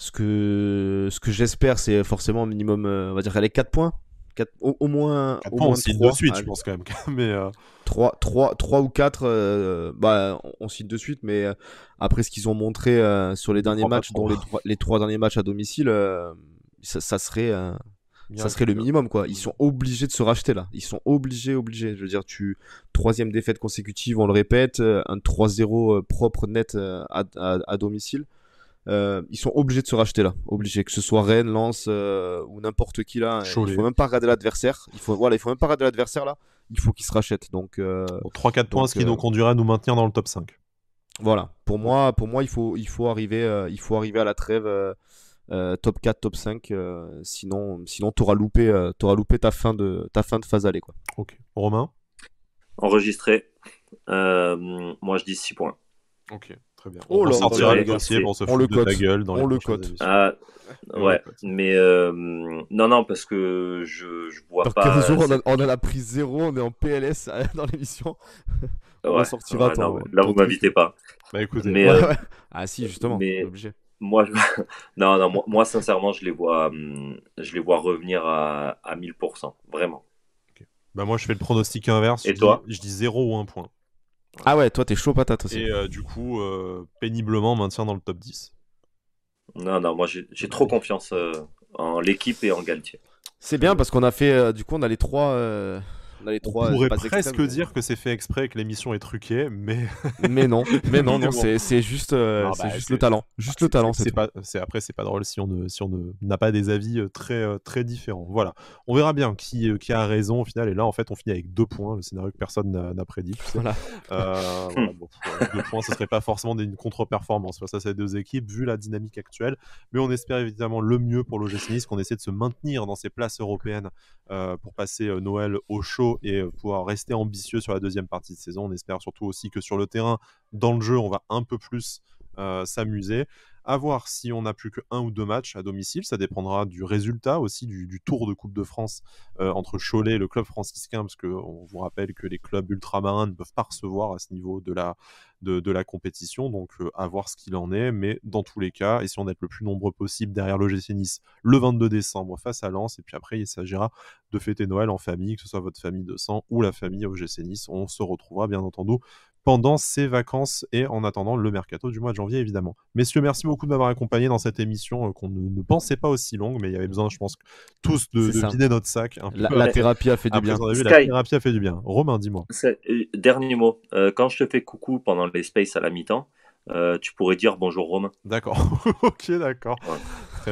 ce que, ce que j'espère, c'est forcément un minimum, on va dire, allez, 4 points au, moins. au moins 3, de suite, je pense quand même. mais, 3, 3, 3, ou 4, euh, bah, on, cite de suite, mais euh, après ce qu'ils ont montré euh, sur les derniers matchs, dont les 3, les 3 derniers matchs à domicile, ça, ça, serait. ça serait le minimum quoi. Ils sont obligés de se racheter là. Ils sont obligés, obligés. Je veux dire, tu troisième défaite consécutive, on le répète, un 3-0 propre net à, à domicile. Euh, ils sont obligés de se racheter là, obligés que ce soit Rennes, Lens euh, ou n'importe qui là. Il faut même pas regarder l'adversaire. Il faut voilà, il faut même pas regarder l'adversaire là. Il faut qu'ils se rachètent. Donc 3-4 euh, points, ce qui nous conduira à nous maintenir dans le top 5. Voilà. Pour moi, pour moi, il faut il faut arriver il faut arriver à la trêve top 4, top 5. sinon sinon t'auras loupé auras loupé ta fin de ta fin de phase aller quoi. Ok. Romain. Enregistré. moi je dis 6 points. Ok. Très bien. On, oh là, sortira le dossier pour se foutre de ta gueule dans on les le cote. Ah, ouais, mais euh, non, non, parce que je, je vois dans pas. 15 jours, on a, on a, la prise zéro, on est en PLS euh, dans l'émission. on ouais, sortira. Ouais, ton, non, là, vous m'invitez pas. Bah écoutez, mais, ouais, euh, ah si, justement, mais... obligé moi, je... non, non, moi, moi, sincèrement, je les vois, hum, je les vois revenir à, à 1000%, vraiment. Okay. Bah moi, je fais le pronostic inverse. Et je toi dis, Je dis 0 ou 1 point. Ah ouais, toi t'es chaud patate aussi. Et euh, du coup, euh, péniblement maintien dans le top 10. Non, non, moi j'ai trop confiance euh, en l'équipe et en Galtier. C'est bien parce qu'on a fait, du coup, on a les trois, on, trois, euh, pourrait presque dire que c'est fait exprès, que l'émission est truquée, mais. mais non, mais non, euh, non, c'est bah, juste, C'est juste le talent. Juste le talent, c'est pas. Après, c'est pas drôle si on ne, si on n'a pas des avis euh, très, très différents. Voilà. On verra bien qui, qui a raison au final. Et là, en fait, on finit avec deux points, le scénario que personne n'a prédit. Tu sais. Voilà. deux points, ce serait pas forcément une contre-performance face à ces deux équipes, vu la dynamique actuelle. Mais on espère évidemment le mieux pour l'OGC Nice, qu'on essaie de se maintenir dans ces places européennes pour passer Noël au chaud et euh, pouvoir rester ambitieux sur la deuxième partie de saison. On espère surtout aussi que sur le terrain, dans le jeu, on va un peu plus euh, s'amuser. À voir si on n'a plus que ou deux matchs à domicile. Ça dépendra du résultat aussi du, tour de Coupe de France euh, entre Cholet et le club franciscain, parce qu'on vous rappelle que les clubs ultramarins ne peuvent pas recevoir à ce niveau de la, de, la compétition. Donc, euh, à voir ce qu'il en est. Mais dans tous les cas, essayons d'être le plus nombreux possible derrière l'OGC Nice le 22 décembre face à Lens. Et puis après, il s'agira de fêter Noël en famille, que ce soit votre famille de sang ou la famille OGC Nice. On se retrouvera bien entendu pendant ces vacances et en attendant le mercato du mois de janvier, évidemment. Messieurs, merci beaucoup de m'avoir accompagné dans cette émission euh, qu'on ne, pensait pas aussi longue, mais il y avait besoin, je pense, tous de, vider notre sac. La, thérapie a fait du bien. la thérapie a fait du bien. Romain, dis-moi. Euh, dernier mot. Euh, quand je te fais coucou pendant le Space à la mi-temps, tu pourrais dire bonjour Romain. D'accord. ok, d'accord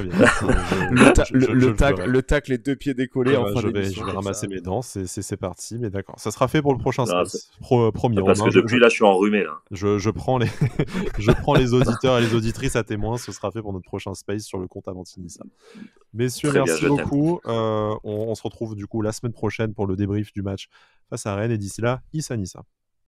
le, tac, les deux pieds décollés ah bah, je vais, ramasser mes dents, c'est parti, mais d'accord. Ça sera fait pour le prochain space Parce que depuis là, je suis enrhumé. Là. Je, prends les... auditeurs et les auditrices à témoin, ce sera fait pour notre prochain Space sur le compte Avantinissa. Messieurs, merci beaucoup. Euh, on, se retrouve du coup la semaine prochaine pour le débrief du match face à Rennes et d'ici là, Issa Nissa.